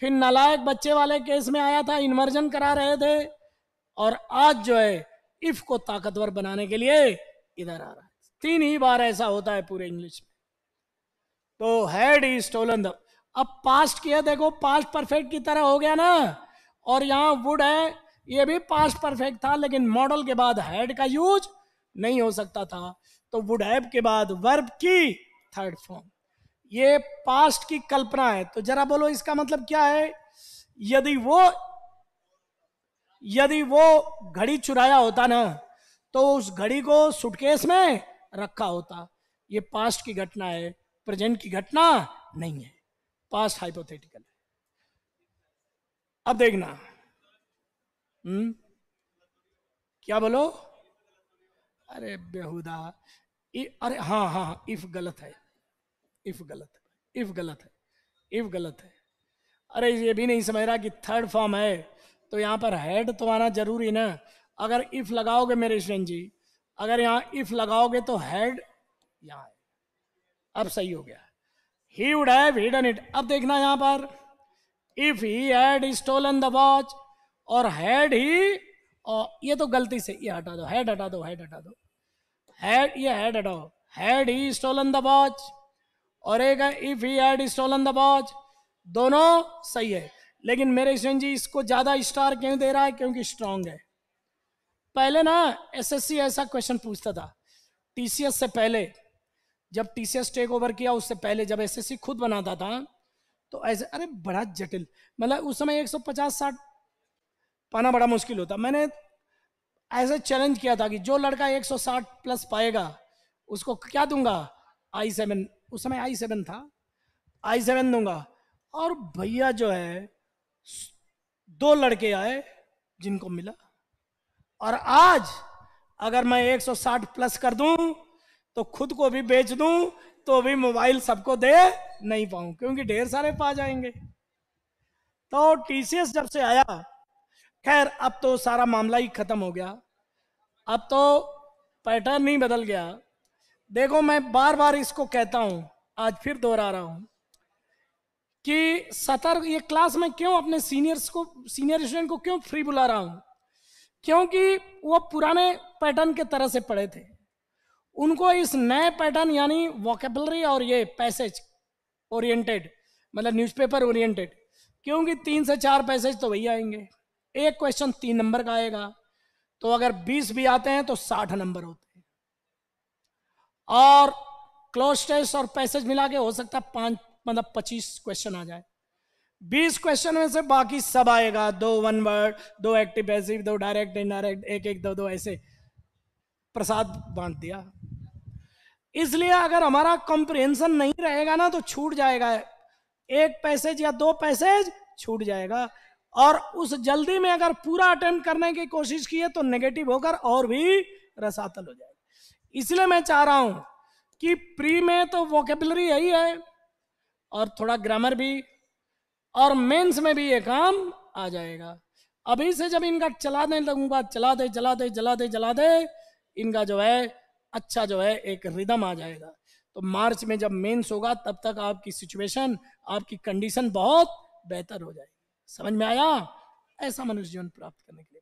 फिर नलायक बच्चे वाले केस में आया था इन्वर्जन करा रहे थे और आज जो है इफ को ताकतवर बनाने के लिए इधर आ रहा है तीन ही बार ऐसा होता है पूरे इंग्लिश में तो हैड इज स्टोलन द अब पास्ट किया देखो पास्ट परफेक्ट की तरह हो गया ना और यहां वुड है ये भी पास्ट परफेक्ट था लेकिन मॉडल के बाद हैड का यूज नहीं हो सकता था तो वुड हैव के बाद वर्ब की थर्ड फॉर्म ये पास्ट की कल्पना है तो जरा बोलो इसका मतलब क्या है यदि वो यदि वो घड़ी चुराया होता ना तो उस घड़ी को सुटकेस में रखा होता ये पास्ट की घटना है प्रेजेंट की घटना नहीं है पास्ट हाइपोथेटिकल है अब देखना हम्म क्या बोलो अरे बेहुदा इ, अरे हाँ हाँ इफ हाँ, गलत है इफ गलत इफ गलत है इफ गलत है अरे ये भी नहीं समझ रहा कि थर्ड फॉर्म है तो यहाँ पर हेड तो आना जरूरी ना अगर इफ लगाओगे मेरे जी अगर यहाँ इफ लगाओगे तो हेड यहाँ अब सही हो गया he would have hidden it अब देखना यहाँ पर if he had stolen the watch और हैड ही और ये तो गलती से ये हटा दो हेड हटा दो हेड हटा दो हेड ये हेड हटाओ had he stolen the watch और एक है if he had stolen the watch दोनों सही है लेकिन मेरे स्टूडेंट जी इसको ज़्यादा स्टार क्यों दे रहा है क्योंकि स्ट्रांग है पहले ना एसएससी ऐसा क्वेश्चन पूछता था टीसीएस से पहले जब टीसीएस टेक ओवर किया उससे पहले जब एसएससी खुद बनाता था तो ऐसे अरे बड़ा जटिल मतलब उस समय 150 60 पाना बड़ा मुश्किल होता मैंने ऐसे चैलेंज किया था कि जो लड़का 160 प्लस पाएगा उसको क्या दूंगा आई सेवन उस समय आई सेवन था आई सेवन दूंगा और भैया जो है दो लड़के आए जिनको मिला और आज अगर मैं 160 प्लस कर दूं तो खुद को भी बेच दूं तो भी मोबाइल सबको दे नहीं पाऊं क्योंकि ढेर सारे पा जाएंगे तो टीसीएस जब से आया खैर अब तो सारा मामला ही खत्म हो गया अब तो पैटर्न ही बदल गया देखो मैं बार बार इसको कहता हूं आज फिर दोहरा रहा हूं कि सतर्क ये क्लास में क्यों अपने सीनियर्स को सीनियर स्टूडेंट को क्यों फ्री बुला रहा हूं क्योंकि वो पुराने पैटर्न के तरह से पढ़े थे उनको इस नए पैटर्न यानी वोकेबलरी और ये पैसेज ओरिएंटेड मतलब न्यूज़पेपर ओरिएंटेड क्योंकि तीन से चार पैसेज तो वही आएंगे एक क्वेश्चन तीन नंबर का आएगा तो अगर बीस भी आते हैं तो साठ नंबर होते हैं और क्लोज टेस्ट और पैसेज मिला के हो सकता है पाँच मतलब पच्चीस क्वेश्चन आ जाए बीस क्वेश्चन में से बाकी सब आएगा दो वन वर्ड दो एक्टिव पैसिव दो डायरेक्ट इनडायरेक्ट एक एक दो दो ऐसे प्रसाद बांट दिया इसलिए अगर हमारा कॉम्प्रिहेंशन नहीं रहेगा ना तो छूट जाएगा एक पैसेज या दो पैसेज छूट जाएगा और उस जल्दी में अगर पूरा अटेम्प्ट करने की कोशिश की है तो नेगेटिव होकर और भी रसातल हो जाएगा इसलिए मैं चाह रहा हूं कि प्री में तो वोकेबलरी यही है और थोड़ा ग्रामर भी और मेंस में भी ये काम आ जाएगा अभी से जब इनका चला देने लगूंगा चला दे चला दे चला दे जला दे इनका जो है अच्छा जो है एक रिदम आ जाएगा तो मार्च में जब मेंस होगा तब तक आपकी सिचुएशन आपकी कंडीशन बहुत बेहतर हो जाएगी समझ में आया ऐसा मनुष्य जीवन प्राप्त करने के लिए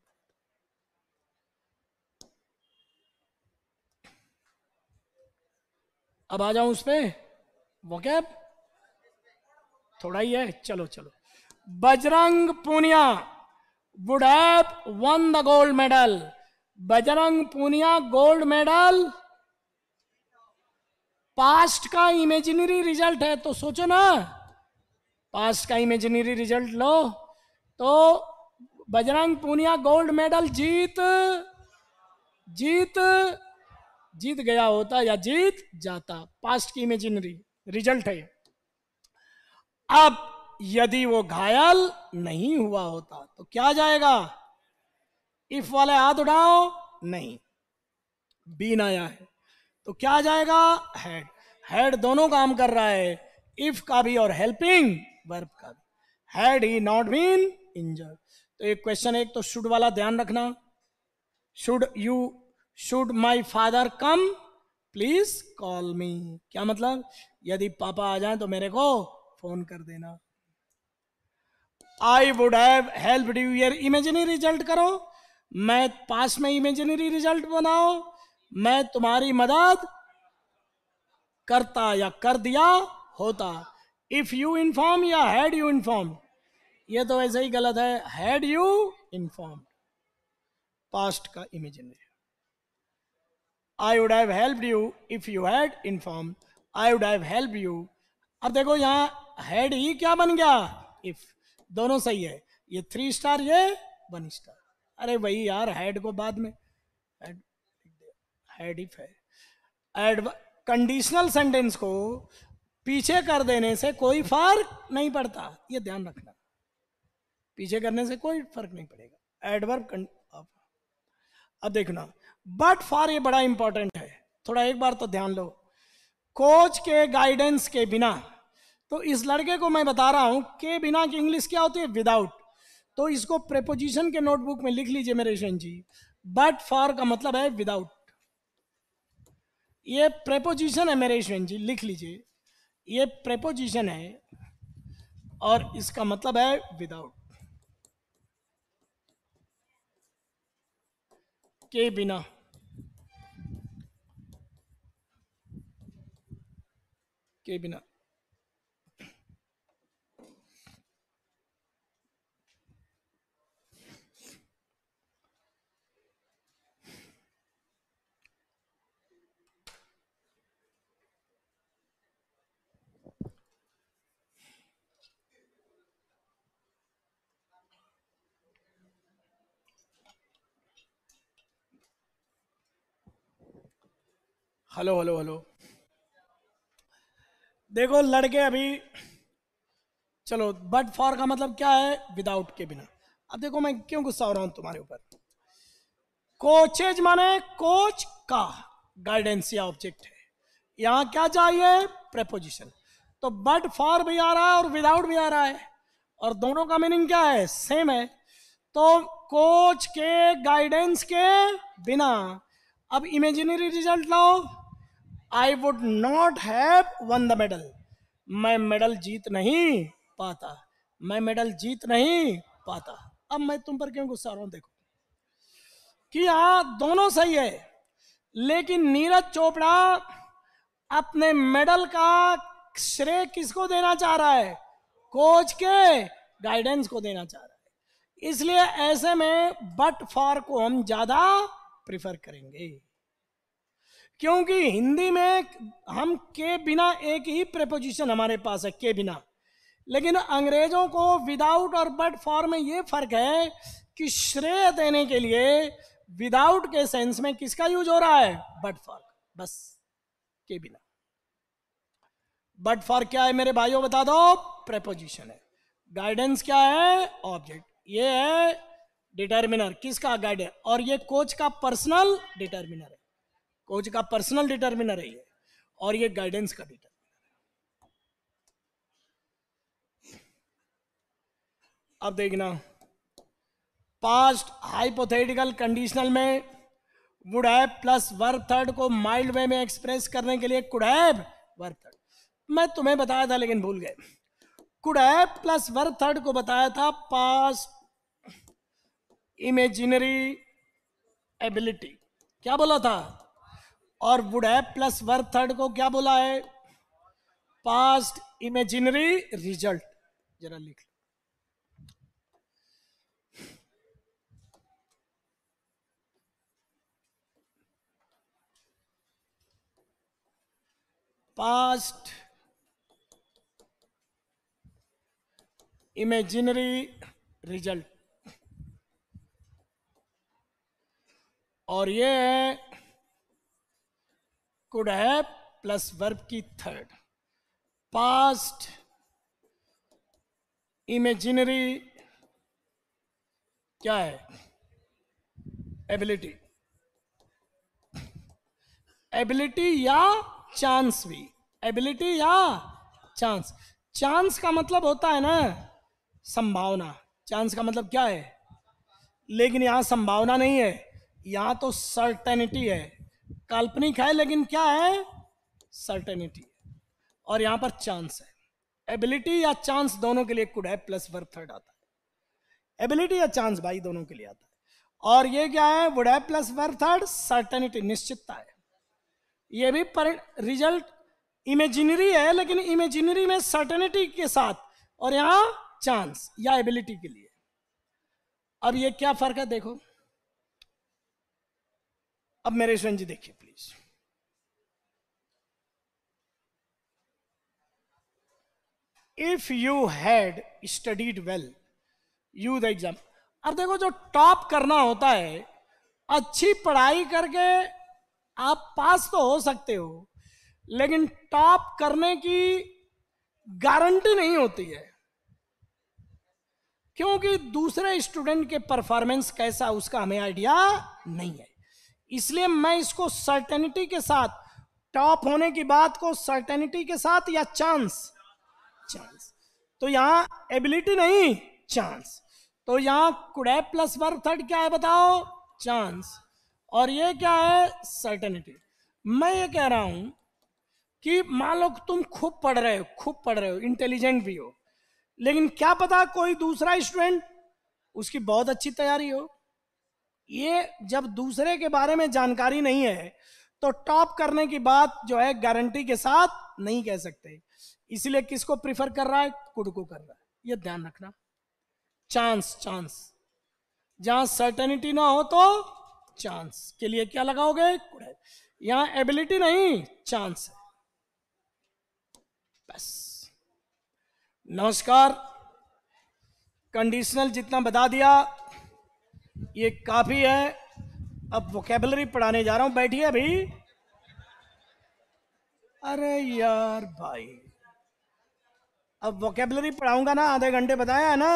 अब आ जाऊं उस वो कैब थोड़ा ही है चलो चलो Bajrang Punia would have won the gold medal Bajrang Punia gold medal past का इमेजिनरी रिजल्ट है तो सोचो ना पास्ट का इमेजिनरी रिजल्ट लो तो बजरंग पूनिया गोल्ड मेडल जीत जीत जीत गया होता या जीत जाता पास्ट की इमेजिनरी रिजल्ट है अब यदि वो घायल नहीं हुआ होता तो क्या जाएगा इफ वाले हाथ उठाओ नहीं बीन आया है तो क्या जाएगा हेड हेड दोनों काम कर रहा है इफ का भी और हेल्पिंग वर्ब का भी had he not been injured तो एक क्वेश्चन एक तो शुड वाला ध्यान रखना should you should my father come please call me क्या मतलब यदि पापा आ जाए तो मेरे को फोन कर देना I would have help you यर इमेजनरी रिजल्ट करो मैं पास में इमेजनरी रिजल्ट बनाओ मैं तुम्हारी मदद करता या कर दिया होता इफ यू इन्फॉर्म या हैड यू इन्फॉर्म ये तो ऐसे ही गलत है हैड यू इन्फॉर्म पास्ट का imaginary I would have help you if you had inform I would have help you अब देखो यहां हेड ही क्या बन गया इफ दोनों सही है ये थ्री स्टार ये वन स्टार अरे वही यार हेड को बाद में हेड इफ है एड कंडीशनल सेंटेंस को पीछे कर देने से कोई फर्क नहीं पड़ता ये ध्यान रखना पीछे करने से कोई फर्क नहीं पड़ेगा एडवर्ब अब देखना बट फॉर ये बड़ा इंपॉर्टेंट है थोड़ा एक बार तो ध्यान लो कोच के गाइडेंस के बिना तो इस लड़के को मैं बता रहा हूं के बिना की इंग्लिश क्या होती है विदाउट तो इसको प्रेपोजिशन के नोटबुक में लिख लीजिए मेरे शन जी बट फॉर का मतलब है विदाउट ये प्रेपोजिशन है मेरे शन जी लिख लीजिए ये प्रेपोजिशन है और इसका मतलब है विदाउट के बिना के बिना हेलो हेलो हेलो देखो लड़के अभी चलो बट फॉर का मतलब क्या है विदाउट के बिना अब देखो मैं क्यों गुस्सा हो रहा हूं तुम्हारे ऊपर कोचेज माने कोच का गाइडेंस या ऑब्जेक्ट है यहां क्या चाहिए प्रेपोजिशन तो बट फॉर भी आ रहा है और विदाउट भी आ रहा है और दोनों का मीनिंग क्या है सेम है तो कोच के गाइडेंस के बिना अब इमेजिनरी रिजल्ट लाओ I would not have won the medal मैं मेडल जीत नहीं पाता मैं मेडल जीत नहीं पाता अब मैं तुम पर क्यों गुस्सा रहा हूं देखो कि हाँ दोनों सही है लेकिन नीरज चोपड़ा अपने मेडल का श्रेय किसको देना चाह रहा है कोच के गाइडेंस को देना चाह रहा है इसलिए ऐसे में बट फॉर को हम ज्यादा प्रिफर करेंगे क्योंकि हिंदी में हम के बिना एक ही प्रेपोजिशन हमारे पास है के बिना लेकिन अंग्रेजों को विदाउट और बट फॉर में ये फर्क है कि श्रेय देने के लिए विदाउट के सेंस में किसका यूज हो रहा है बट फॉर बस के बिना बट फॉर क्या है मेरे भाइयों बता दो प्रेपोजिशन है गाइडेंस क्या है ऑब्जेक्ट ये है डिटर्मिनर किसका गाइड और ये कोच का पर्सनल डिटर्मिनर है कोच का पर्सनल डिटर्मिनर है और ये गाइडेंस का डिटर्मिनर अब देखना पास्ट हाइपोथेटिकल कंडीशनल में would have plus verb third को माइल्ड वे में एक्सप्रेस करने के लिए कुड हैव वर्ब थर्ड मैं तुम्हें बताया था लेकिन भूल गए could have plus verb third को बताया था पास्ट इमेजिनरी एबिलिटी क्या बोला था और would have plus verb third को क्या बोला है पास्ट इमेजिनरी रिजल्ट जरा लिख पास्ट इमेजिनरी रिजल्ट और ये है could have प्लस वर्ब की थर्ड पास्ट इमेजिनरी क्या है एबिलिटी एबिलिटी या चांस भी एबिलिटी या चांस चांस का मतलब होता है ना संभावना चांस का मतलब क्या है लेकिन यहां संभावना नहीं है यहां तो सर्टेनिटी है काल्पनिक है लेकिन क्या है सर्टेनिटी और यहां पर चांस है एबिलिटी या चांस दोनों के लिए कुड है प्लस वर्ब थर्ड आता है एबिलिटी या चांस भाई दोनों के लिए आता है और ये क्या है वुड है प्लस वर्ब थर्ड सर्टेनिटी निश्चितता है ये भी पर रिजल्ट इमेजिनरी है लेकिन इमेजिनरी में सर्टेनिटी के साथ और यहां चांस या एबिलिटी के लिए अब ये क्या फर्क है देखो अब मेरे जी देखिए if you had studied well you the exam अब देखो जो टॉप करना होता है अच्छी पढ़ाई करके आप पास तो हो सकते हो लेकिन टॉप करने की गारंटी नहीं होती है क्योंकि दूसरे स्टूडेंट के परफॉर्मेंस कैसा उसका हमें आइडिया नहीं है इसलिए मैं इसको सर्टेनिटी के साथ टॉप होने की बात को सर्टेनिटी के साथ या चांस चांस तो यहां एबिलिटी नहीं चांस तो यहां कुडैप प्लस वर्ब थर्ड क्या है बताओ चांस और ये क्या है सर्टेनिटी मैं ये कह रहा हूं कि मान लो तुम खूब पढ़ रहे हो खूब पढ़ रहे हो इंटेलिजेंट भी हो लेकिन क्या पता कोई दूसरा स्टूडेंट उसकी बहुत अच्छी तैयारी हो ये जब दूसरे के बारे में जानकारी नहीं है तो टॉप करने की बात जो है गारंटी के साथ नहीं कह सकते इसलिए किसको प्रिफर कर रहा है कुड को कर रहा है यह ध्यान रखना चांस चांस जहां सर्टेनिटी ना हो तो चांस के लिए क्या लगाओगे कुड यहां एबिलिटी नहीं चांस है बस नमस्कार कंडीशनल जितना बता दिया ये काफी है अब वोकेबलरी पढ़ाने जा रहा हूं बैठिए अभी अरे यार भाई अब वोकेबलरी पढ़ाऊंगा ना आधे घंटे बताया है ना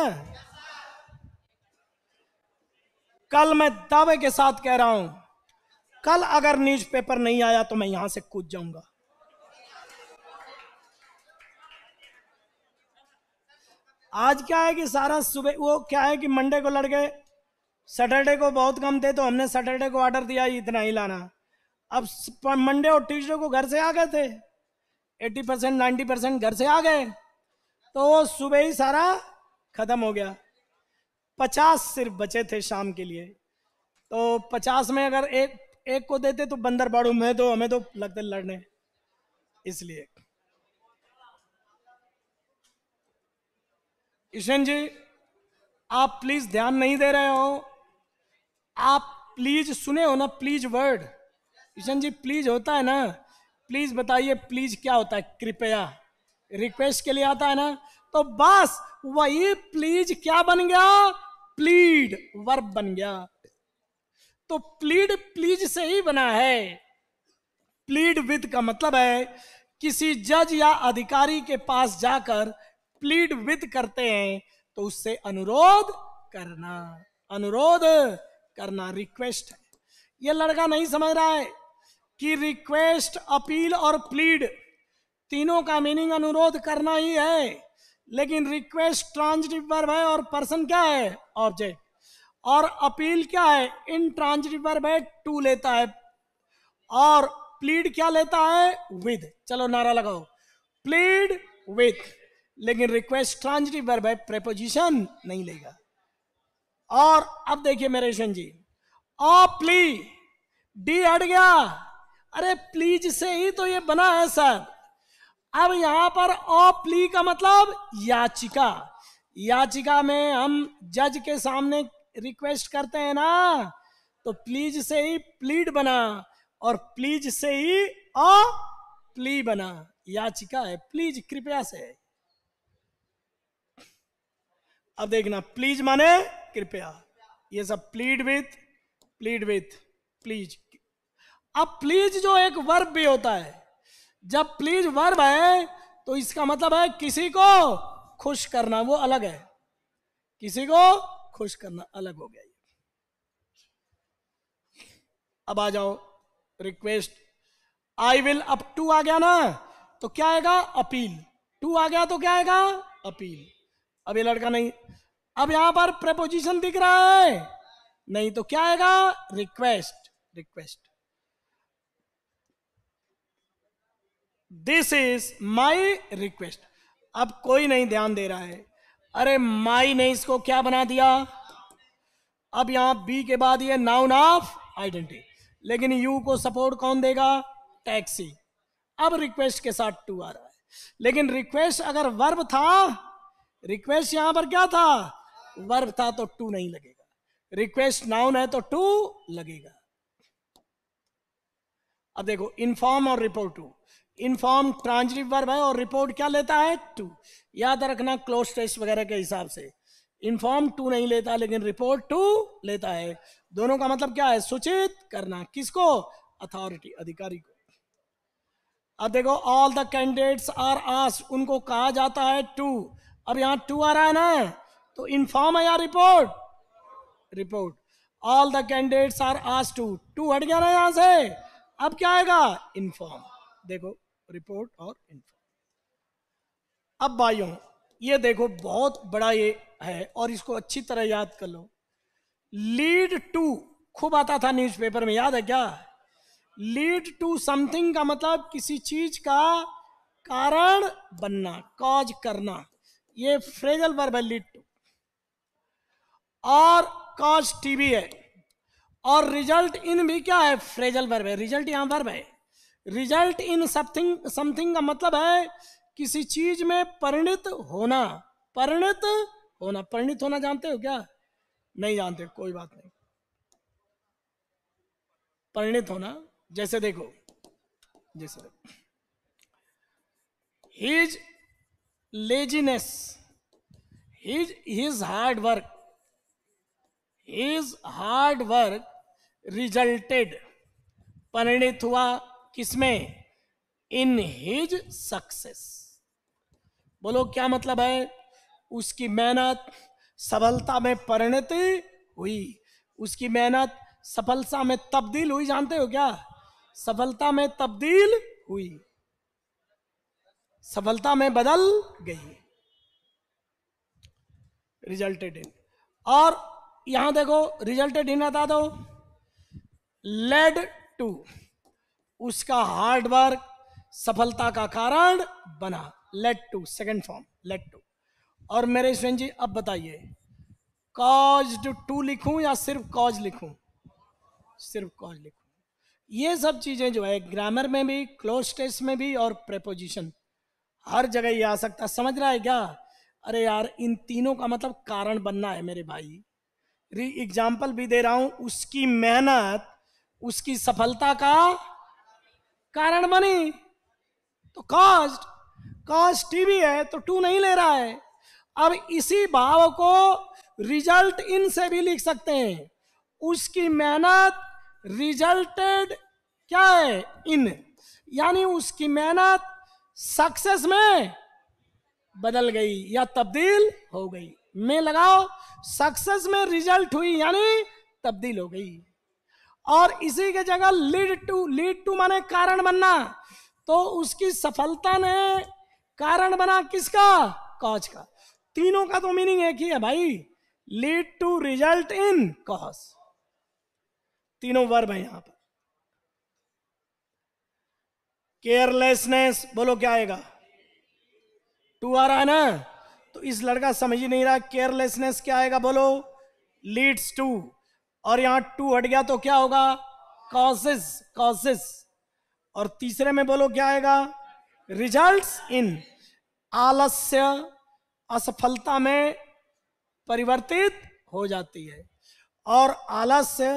कल मैं दावे के साथ कह रहा हूं कल अगर न्यूज पेपर नहीं आया तो मैं यहां से कूद जाऊंगा आज क्या है कि सारा सुबह वो क्या है कि मंडे को लड़ गए सैटरडे को बहुत कम थे तो हमने सैटरडे को ऑर्डर दिया इतना ही लाना अब मंडे और ट्यूजडे को घर से आ गए थे 80 परसेंट नाइन्टी परसेंट घर से आ गए तो वो सुबह ही सारा खत्म हो गया पचास सिर्फ बचे थे शाम के लिए तो पचास में अगर एक एक को देते तो बंदर बाड़ू में तो हमें तो लगते लड़ने इसलिए ईशन जी आप प्लीज ध्यान नहीं दे रहे हो आप प्लीज सुने हो ना प्लीज वर्ड ईशन जी प्लीज होता है ना प्लीज बताइए प्लीज क्या होता है कृपया रिक्वेस्ट के लिए आता है ना तो बस वही प्लीज क्या बन गया प्लीड वर्ब बन गया तो प्लीड प्लीज से ही बना है प्लीड विद का मतलब है किसी जज या अधिकारी के पास जाकर प्लीड विद करते हैं तो उससे अनुरोध करना अनुरोध करना रिक्वेस्ट है यह लड़का नहीं समझ रहा है कि रिक्वेस्ट अपील और प्लीड तीनों का मीनिंग अनुरोध करना ही है लेकिन रिक्वेस्ट ट्रांजिटिव वर्ब है और पर्सन क्या है ऑब्जेक्ट और अपील क्या है इन ट्रांजिटिव वर्ब है टू लेता है और प्लीड क्या लेता है विद चलो नारा लगाओ प्लीड विद लेकिन रिक्वेस्ट ट्रांजिटिव वर्ब है प्रेपोजिशन नहीं लेगा और अब देखिए मेरेशन जी अ प्ली डी हट गया अरे प्लीज से ही तो ये बना है सर अब यहां पर ऑप्ली का मतलब याचिका याचिका में हम जज के सामने रिक्वेस्ट करते हैं ना तो प्लीज से ही प्लीड बना और प्लीज से ही अ प्ली बना याचिका है प्लीज कृपया से अब देखना प्लीज माने कृपया ये सब plead with plead with please अब प्लीज जो एक वर्ब भी होता है जब प्लीज वर्ब है तो इसका मतलब है किसी को खुश करना वो अलग है किसी को खुश करना अलग हो गया अब आ जाओ request I will up to आ गया ना तो क्या आएगा अपील टू आ गया तो क्या आएगा अपील अब ये लड़का नहीं अब यहां पर प्रपोजिशन दिख रहा है नहीं तो क्या आएगा request request this is my request अब कोई नहीं ध्यान दे रहा है अरे माई ने इसको क्या बना दिया अब यहां बी के बाद ये नाउन ऑफ आइडेंटिटी लेकिन यू को सपोर्ट कौन देगा टैक्सी अब रिक्वेस्ट के साथ टू आ रहा है लेकिन रिक्वेस्ट अगर वर्ब था रिक्वेस्ट यहां पर क्या था वर्ब था तो टू नहीं लगेगा रिक्वेस्ट नाउन है तो टू लगेगा अब देखो इनफॉर्म और report to inform transitive verb है और रिपोर्ट क्या लेता है टू याद रखना क्लोज टेस्ट वगैरह के हिसाब से इनफॉर्म टू नहीं लेता लेकिन रिपोर्ट टू लेता है दोनों का मतलब क्या है सूचित करना किसको अथॉरिटी अधिकारी को अब देखो ऑल द कैंडिडेट्स आर आस उनको कहा जाता है टू अब यहाँ टू आ रहा है ना तो इनफॉर्म है या report report all the candidates are आस टू टू हट गया ना यहां से अब क्या आएगा इनफॉर्म देखो रिपोर्ट और इन्फॉर्म अब भाइयों ये देखो बहुत बड़ा ये है और इसको अच्छी तरह याद कर लो लीड टू खूब आता था न्यूज़पेपर में याद है क्या लीड टू समथिंग का मतलब किसी चीज का कारण बनना कॉज करना ये फ्रेजल वर्ब है लीड टू और कॉज टीवी है और रिजल्ट इन भी क्या है फ्रेजल वर्ब है रिजल्ट यहां वर्ब है रिजल्ट इन समथिंग समथिंग का मतलब है किसी चीज में परिणित होना परिणित होना परिणित होना जानते हो क्या नहीं जानते कोई बात नहीं परिणित होना जैसे देखो जैसे देखो his laziness his his hard work his hard work resulted परिणित हुआ किसमें इन हिज सक्सेस बोलो क्या मतलब है उसकी मेहनत सफलता में परिणत हुई उसकी मेहनत सफलता में तब्दील हुई जानते हो क्या सफलता में तब्दील हुई सफलता में बदल गई रिजल्टेड इन और यहां देखो रिजल्टेड इन बता दो लेड टू उसका हार्ड वर्क सफलता का कारण बना led to second form led to और मेरे स्वयं जी अब बताइए कॉज टू लिखूं या सिर्फ कॉज लिखूं सिर्फ कॉज लिखूं ये सब चीज़ें जो है ग्रामर में भी क्लोज टेस्ट में भी और प्रेपोजिशन हर जगह ये आ सकता समझ रहा है क्या अरे यार इन तीनों का मतलब कारण बनना है मेरे भाई री एग्जाम्पल भी दे रहा हूं उसकी मेहनत उसकी सफलता का कारण बनी तो कॉस्ट कॉस्ट टी भी है तो टू नहीं ले रहा है अब इसी भाव को रिजल्ट इन से भी लिख सकते हैं उसकी मेहनत रिजल्टेड क्या है इन यानी उसकी मेहनत सक्सेस में बदल गई या तब्दील हो गई में लगाओ सक्सेस में रिजल्ट हुई यानी तब्दील हो गई और इसी के जगह लीड टू लीड टू माने कारण बनना तो उसकी सफलता ने कारण बना किसका कॉज का तीनों का तो मीनिंग एक ही है भाई lead to result in cause तीनों वर्ब है यहां पर केयरलेसनेस बोलो क्या आएगा टू आ रहा है ना तो इस लड़का समझ ही नहीं रहा केयरलेसनेस क्या आएगा बोलो लीड्स टू और यहां टू हट गया तो क्या होगा कॉसिस कॉसिस और तीसरे में बोलो क्या आएगा रिजल्ट्स इन आलस्य असफलता में परिवर्तित हो जाती है और आलस्य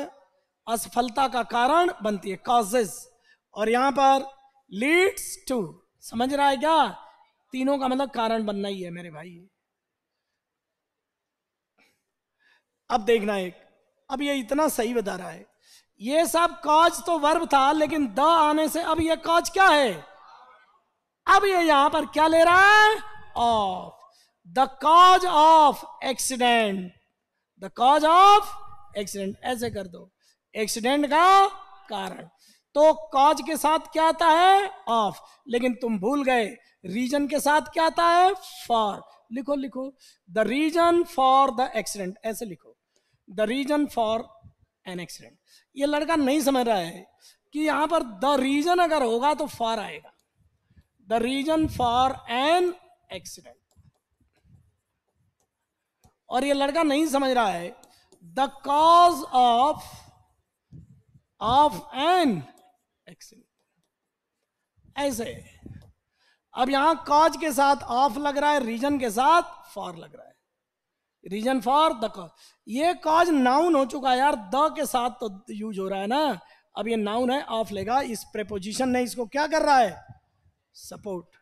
असफलता का कारण बनती है कॉजेस और यहां पर लीड्स टू समझ रहा है क्या तीनों का मतलब कारण बनना ही है मेरे भाई अब देखना एक अब ये इतना सही बता रहा है ये सब कॉज तो वर्ब था लेकिन द आने से अब ये कॉज क्या है अब ये यहां पर क्या ले रहा है of the cause of accident the cause of accident ऐसे कर दो एक्सीडेंट का कारण तो कॉज के साथ क्या आता है ऑफ लेकिन तुम भूल गए रीजन के साथ क्या आता है फॉर लिखो लिखो the reason for the accident ऐसे लिखो the reason for an accident ये लड़का नहीं समझ रहा है कि यहां पर द रीजन अगर होगा तो फॉर आएगा the reason for an accident और ये लड़का नहीं समझ रहा है the cause of of an accident ऐसे अब यहां कॉज के साथ ऑफ लग रहा है रीजन के साथ फॉर लग रहा है रीजन फॉर द कॉज ये कॉज नाउन हो चुका है यार द के साथ तो यूज हो रहा है ना अब ये नाउन है ऑफ लेगा इस प्रेपोजिशन ने इसको क्या कर रहा है सपोर्ट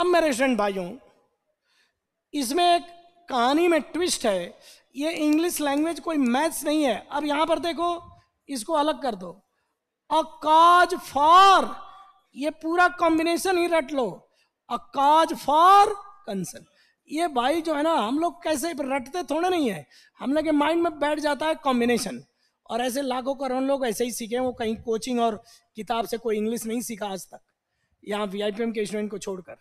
अब मेरे स्टूडेंट भाइयों इसमें एक कहानी में ट्विस्ट है ये इंग्लिश लैंग्वेज कोई मैथ्स नहीं है अब यहां पर देखो इसको अलग कर दो अ कॉज फॉर ये पूरा कॉम्बिनेशन ही रट लो अ काज फॉर कंसर्न ये भाई जो है ना हम लोग कैसे रटते थोड़े नहीं है हम लोग के माइंड में बैठ जाता है कॉम्बिनेशन और ऐसे लाखों करोड़ लोग ऐसे ही सीखे वो कहीं कोचिंग और किताब से कोई इंग्लिश नहीं सीखा आज तक यहाँ वी के स्टूडेंट को छोड़कर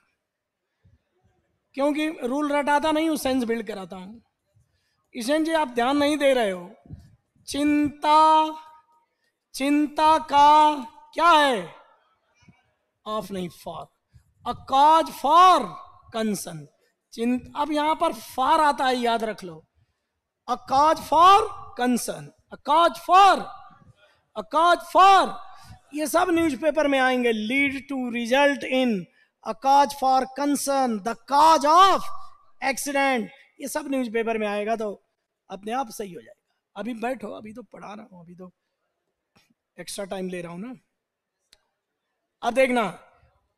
क्योंकि रूल रटाता नहीं हूँ सेंस बिल्ड कराता हूँ ईशन जी आप ध्यान नहीं दे रहे हो चिंता चिंता का क्या है ऑफ नहीं for a cause for concern चिंता अब यहां पर फॉर आता है याद रख लो a cause for concern a cause for a cause for ये सब न्यूज़पेपर में आएंगे lead to result in a cause for concern the cause of accident ये सब न्यूज़पेपर में आएगा तो अपने आप सही हो जाएगा अभी बैठो अभी तो पढ़ा रहा हूँ अभी तो एक्स्ट्रा टाइम ले रहा हूं ना अब देखना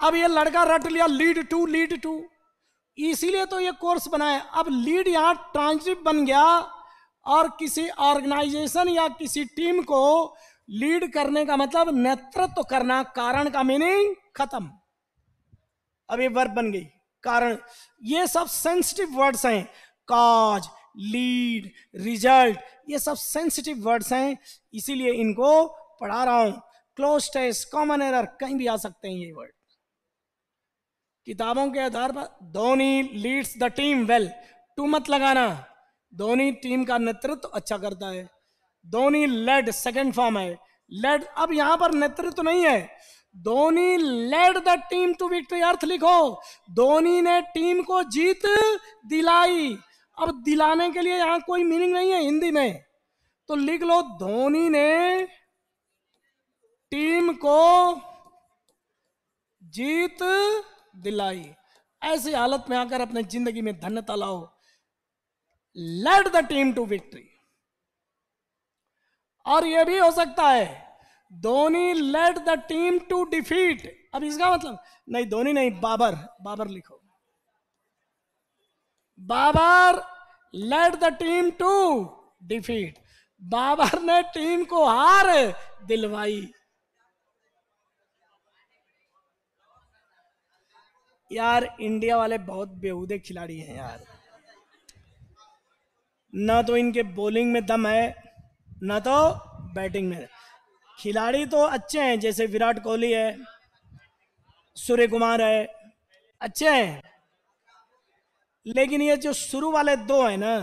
अब ये लड़का रट लिया लीड टू लीड टू इसीलिए तो ये कोर्स बनाया अब लीड यहाँ ट्रांजिट बन गया और किसी ऑर्गेनाइजेशन या किसी टीम को लीड करने का मतलब नेतृत्व तो करना कारण का मीनिंग खत्म अब ये वर्ब बन गई कारण ये सब सेंसिटिव वर्ड्स हैं काज लीड रिजल्ट ये सब सेंसिटिव वर्ड्स हैं इसीलिए इनको पढ़ा रहा हूं क्लोज टेस्ट कॉमन एरर कहीं भी आ सकते हैं ये वर्ड किताबों के आधार पर Dhoni leads the team well to मत लगाना धोनी टीम का नेतृत्व तो अच्छा करता है धोनी लेड सेकंड फॉर्म है लेड अब यहां पर नेतृत्व तो नहीं है Dhoni led the team to victory अर्थ लिखो धोनी ने टीम को जीत दिलाई अब दिलाने के लिए यहां कोई मीनिंग नहीं है हिंदी में तो लिख लो धोनी ने टीम को जीत दिलाई ऐसी हालत में आकर अपने जिंदगी में धन्यता लाओ led the team to victory और यह भी हो सकता है Dhoni led the team to defeat अब इसका मतलब नहीं धोनी नहीं बाबर बाबर लिखो Babar led the team to defeat Babar ने टीम को हार दिलवाई यार इंडिया वाले बहुत बेहूदे खिलाड़ी हैं यार ना तो इनके बॉलिंग में दम है ना तो बैटिंग में खिलाड़ी तो अच्छे हैं जैसे विराट कोहली है सूर्य कुमार है अच्छे हैं लेकिन ये जो शुरू वाले दो हैं ना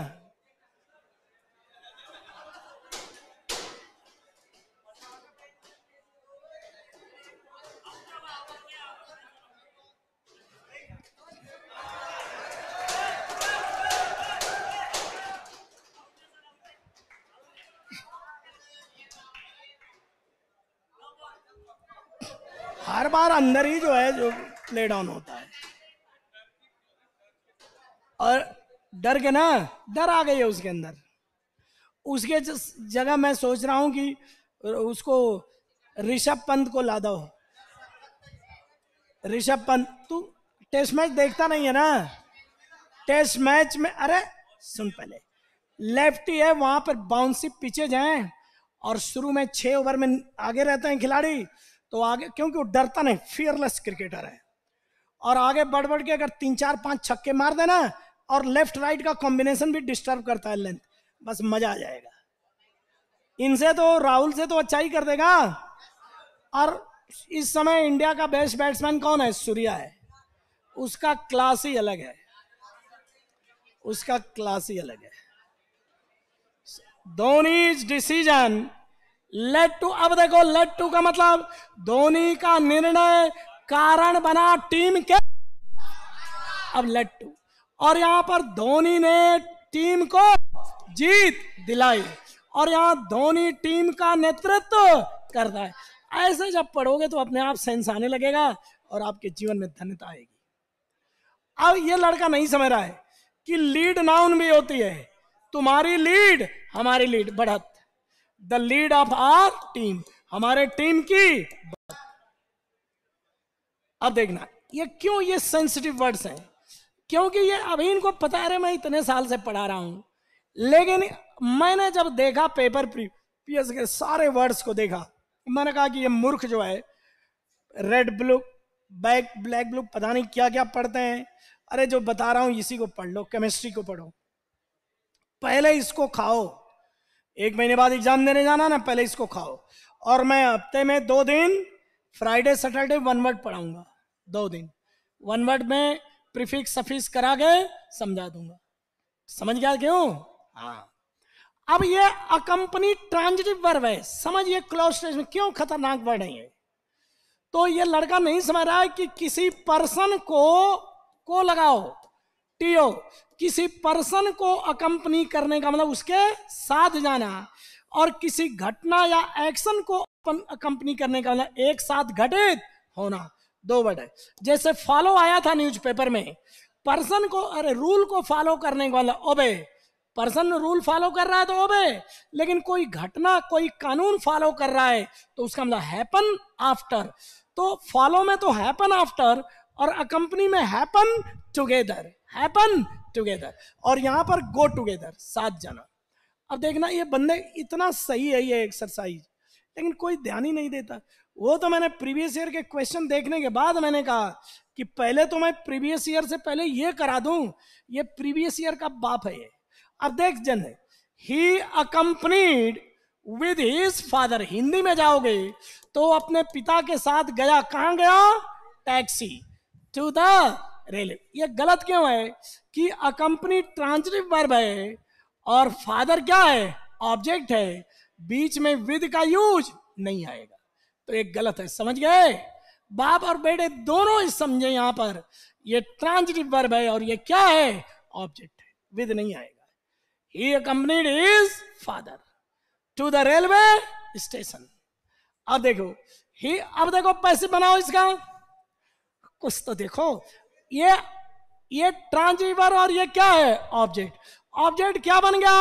व्यापार अंदर ही जो है जो प्ले डाउन होता है और डर के ना डर आ गई है उसके अंदर उसके जगह मैं सोच रहा हूं कि उसको ऋषभ पंत को ला दो ऋषभ पंत तू टेस्ट मैच देखता नहीं है ना टेस्ट मैच में अरे सुन पहले लेफ्टी है वहां पर बाउंसी पीछे जाए और शुरू में छह ओवर में आगे रहते हैं खिलाड़ी तो आगे क्योंकि वो डरता नहीं फियरलेस क्रिकेटर है और आगे बढ़ बढ़ के अगर तीन चार पांच छक्के मार देना और लेफ्ट राइट का कॉम्बिनेशन भी डिस्टर्ब करता है लेंथ बस मजा आ जाएगा इनसे तो राहुल से तो अच्छा ही कर देगा और इस समय इंडिया का बेस्ट बैट्समैन कौन है सूर्या है उसका क्लास ही अलग है उसका क्लास ही अलग है धोनी डिसीजन लेट टू अब देखो लेट टू का मतलब धोनी का निर्णय कारण बना टीम के अब लेट टू और यहां पर धोनी ने टीम को जीत दिलाई और यहां धोनी टीम का नेतृत्व करता है ऐसे जब पढ़ोगे तो अपने आप सेंस आने लगेगा और आपके जीवन में धन्यता आएगी अब ये लड़का नहीं समझ रहा है कि लीड नाउन भी होती है तुम्हारी लीड हमारी लीड बढ़त the lead of our team हमारे टीम की अब देखना ये क्यों ये सेंसिटिव वर्ड्स हैं क्योंकि ये अभी इनको पता है मैं इतने साल से पढ़ा रहा हूं लेकिन मैंने जब देखा पेपर पीएस के सारे वर्ड्स को देखा मैंने कहा कि ये मूर्ख जो है red blue back black blue पता नहीं क्या क्या पढ़ते हैं अरे जो बता रहा हूं इसी को पढ़ लो केमिस्ट्री को पढ़ो पहले इसको खाओ एक महीने बाद एग्जाम देने जाना ना पहले इसको खाओ और मैं हफ्ते में दो दिन फ्राइडे सैटरडे वन वर्ड पढ़ाऊंगा दो दिन वन वर्ड में प्रिफिक्स सफिक्स करा के समझा दूंगा समझ गया क्यों हाँ अब ये अकंपनी ट्रांजिटिव वर्ब है समझिए में क्यों खतरनाक वर्ड है तो ये लड़का नहीं समझ रहा है कि किसी पर्सन को को लगाओ टीओ किसी पर्सन को अकम्पनी करने का मतलब उसके साथ जाना और किसी घटना या एक्शन को अकम्पनी करने का मतलब एक साथ घटित होना दो वर्ड है जैसे फॉलो आया था न्यूज़पेपर में पर्सन को अरे रूल को फॉलो करने का मतलब ओबे पर्सन रूल फॉलो कर रहा है तो ओबे लेकिन कोई घटना कोई कानून फॉलो कर रहा है तो उसका मतलब हैपन आफ्टर तो फॉलो में तो हैपन आफ्टर और अकम्पनी में हैपन टुगेदर हैपन टुगेदर और यहाँ पर गो टुगेदर साथ जाना अब देखना ये बंदे इतना सही है ये एक्सरसाइज लेकिन कोई ध्यान ही नहीं देता वो तो मैंने प्रीवियस ईयर के क्वेश्चन देखने के बाद मैंने कहा कि पहले तो मैं प्रीवियस ईयर से पहले ये करा दूं ये प्रीवियस ईयर का बाप है ये अब देख जन he accompanied with his father Hindi में जाओगे तो अपने पिता के साथ गया कहाँ गया टैक्सी टू द रेले ये गलत क्यों है कि अकम्पनी ट्रांजिटिव वर्ब है और फादर क्या है ऑब्जेक्ट है बीच में विद का यूज नहीं आएगा तो ये गलत है समझ गए बाप और बेटे दोनों ही समझे यहां पर ये ट्रांजिटिव वर्ब है और ये क्या है ऑब्जेक्ट है विद नहीं आएगा he accompanied his father to the railway station अब देखो ही अब देखो पैसे बनाओ इसका कुछ तो देखो ये ये ट्रांजीवर और ये क्या है ऑब्जेक्ट ऑब्जेक्ट क्या बन गया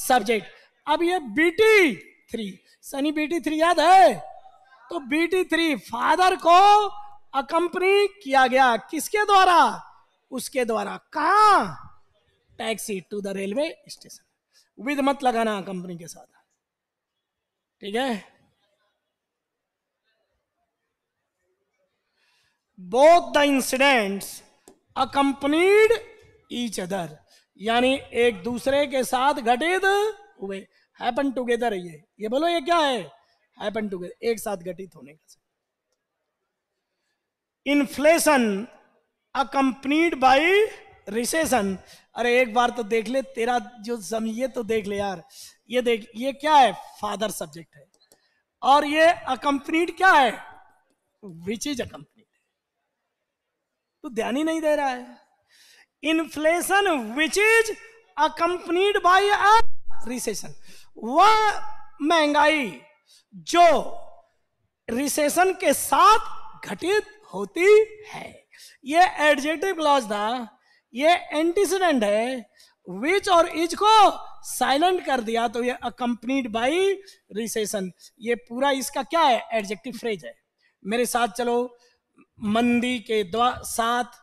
सब्जेक्ट अब ये बीटी थ्री सनी बीटी थ्री याद है तो बीटी थ्री फादर को अकंपनी किया गया किसके द्वारा उसके द्वारा कहा taxi to the railway station with मत लगाना कंपनी के साथ ठीक है both the incidents accompanied each other यानी एक दूसरे के साथ घटित हुए हैपन टुगेदर ये ये बोलो ये क्या है हैपन टुगेदर एक साथ घटित होने का इन्फ्लेशन अकम्पनीड बाई रिसेशन अरे एक बार तो देख ले तेरा जो समझिए तो देख ले यार ये देख ये क्या है फादर सब्जेक्ट है और ये अकम्पनीड क्या है विच इज अकम्पनी तो ध्यान ही नहीं दे रहा है inflation which is accompanied by a recession वह महंगाई जो रिसेशन के साथ घटित होती है ये एडजेक्टिव क्लॉज था ये एंटीसीडेंट है विच और इज को साइलेंट कर दिया तो ये अकंपनीड बाई रिसेशन ये पूरा इसका क्या है एडजेक्टिव फ्रेज है मेरे साथ चलो मंदी के द्वा साथ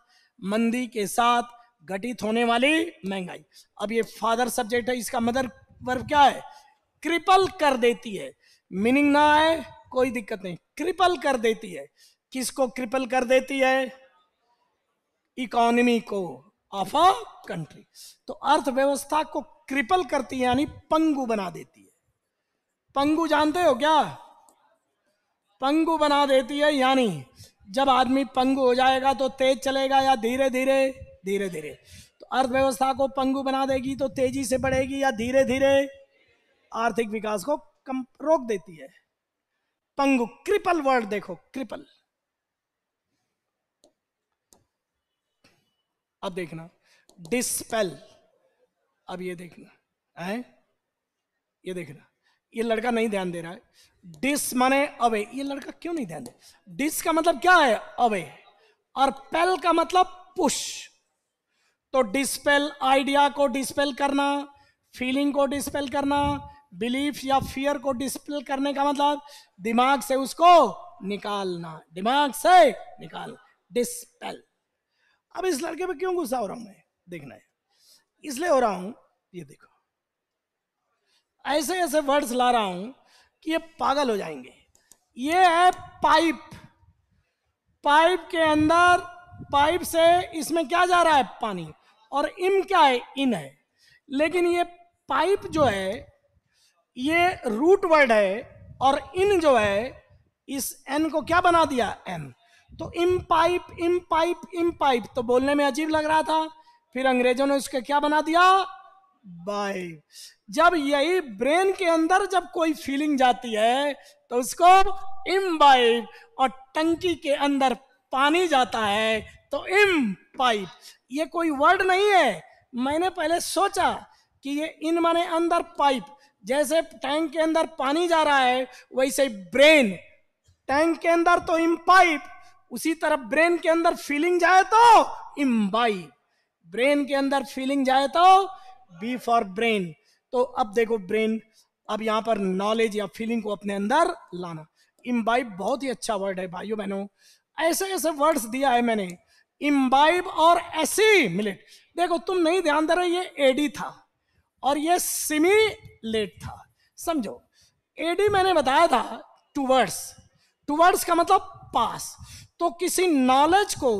मंदी के साथ घटित होने वाली महंगाई अब ये फादर सब्जेक्ट है इसका मदर वर्ब क्या है क्रिपल कर देती है मीनिंग ना आए कोई दिक्कत नहीं क्रिपल कर देती है किसको क्रिपल कर देती है इकोनॉमी को ऑफ अ कंट्री तो अर्थव्यवस्था को क्रिपल करती है यानी पंगु बना देती है पंगु जानते हो क्या पंगु बना देती है यानी जब आदमी पंगु हो जाएगा तो तेज चलेगा या धीरे धीरे धीरे धीरे तो अर्थव्यवस्था को पंगु बना देगी तो तेजी से बढ़ेगी या धीरे धीरे आर्थिक विकास को कम रोक देती है पंगु क्रिपल वर्ड देखो क्रिपल अब देखना डिस्पेल अब ये देखना है ये देखना ये लड़का नहीं ध्यान दे रहा है डिस माने अवे ये लड़का क्यों नहीं ध्यान दे डिस का मतलब क्या है अवे और पेल का मतलब पुश तो डिस्पेल आइडिया को डिस्पेल करना फीलिंग को डिस्पेल करना बिलीफ या फियर को डिस्पेल करने का मतलब दिमाग से उसको निकालना दिमाग से निकालना डिस्पेल अब इस लड़के पे क्यों गुस्सा हो रहा हूं मैं देखना है इसलिए हो रहा हूं ये देखो ऐसे ऐसे वर्ड्स ला रहा हूं कि ये पागल हो जाएंगे ये है पाइप पाइप के अंदर पाइप से इसमें क्या जा रहा है पानी और इम क्या है इन है लेकिन ये पाइप जो है ये रूट वर्ड है और इन जो है इस एन को क्या बना दिया एम तो इम पाइप इम पाइप इम पाइप तो बोलने में अजीब लग रहा था फिर अंग्रेजों ने उसके क्या बना दिया बाइप जब यही ब्रेन के अंदर जब कोई फीलिंग जाती है तो उसको इम्बाइब और टंकी के अंदर पानी जाता है तो इम पाइप ये कोई वर्ड नहीं है मैंने पहले सोचा कि ये इन माने अंदर पाइप जैसे टैंक के अंदर पानी जा रहा है वैसे ब्रेन टैंक के अंदर तो इम पाइप उसी तरह ब्रेन के अंदर फीलिंग जाए तो बाइप ब्रेन के अंदर फीलिंग जाए तो बी फॉर ब्रेन तो अब देखो ब्रेन अब यहाँ पर नॉलेज या फीलिंग को अपने अंदर लाना इम्बाइब बहुत ही अच्छा वर्ड है भाइयों बहनों ऐसे ऐसे वर्ड्स दिया है मैंने इम्बाइब और एसी देखो तुम नहीं ध्यान दे रहे ये एडी था और ये सिमिलेट था समझो एडी मैंने बताया था टूवर्ड्स टूवर्ड्स का मतलब पास तो किसी नॉलेज को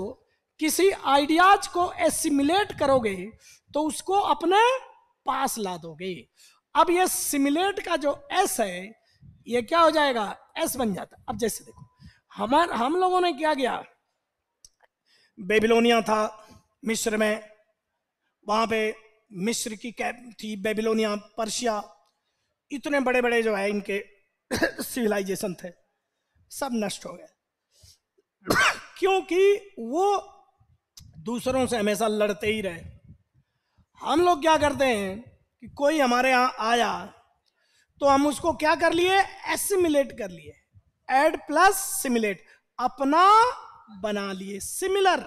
किसी आइडियाज को एसिमिलेट करोगे तो उसको अपने पास ला दोगे अब ये सिमुलेट का जो एस है ये क्या हो जाएगा एस बन जाता अब जैसे देखो हमार हम लोगों ने क्या किया बेबिलोनिया था मिस्र में वहां पे मिस्र की कैप थी बेबिलोनिया पर्शिया इतने बड़े बड़े जो है इनके सिविलाइजेशन थे सब नष्ट हो गए क्योंकि वो दूसरों से हमेशा लड़ते ही रहे हम लोग क्या करते हैं कि कोई हमारे यहाँ आया तो हम उसको क्या कर लिए एसिमिलेट कर लिए एड प्लस सिमिलेट अपना बना लिए सिमिलर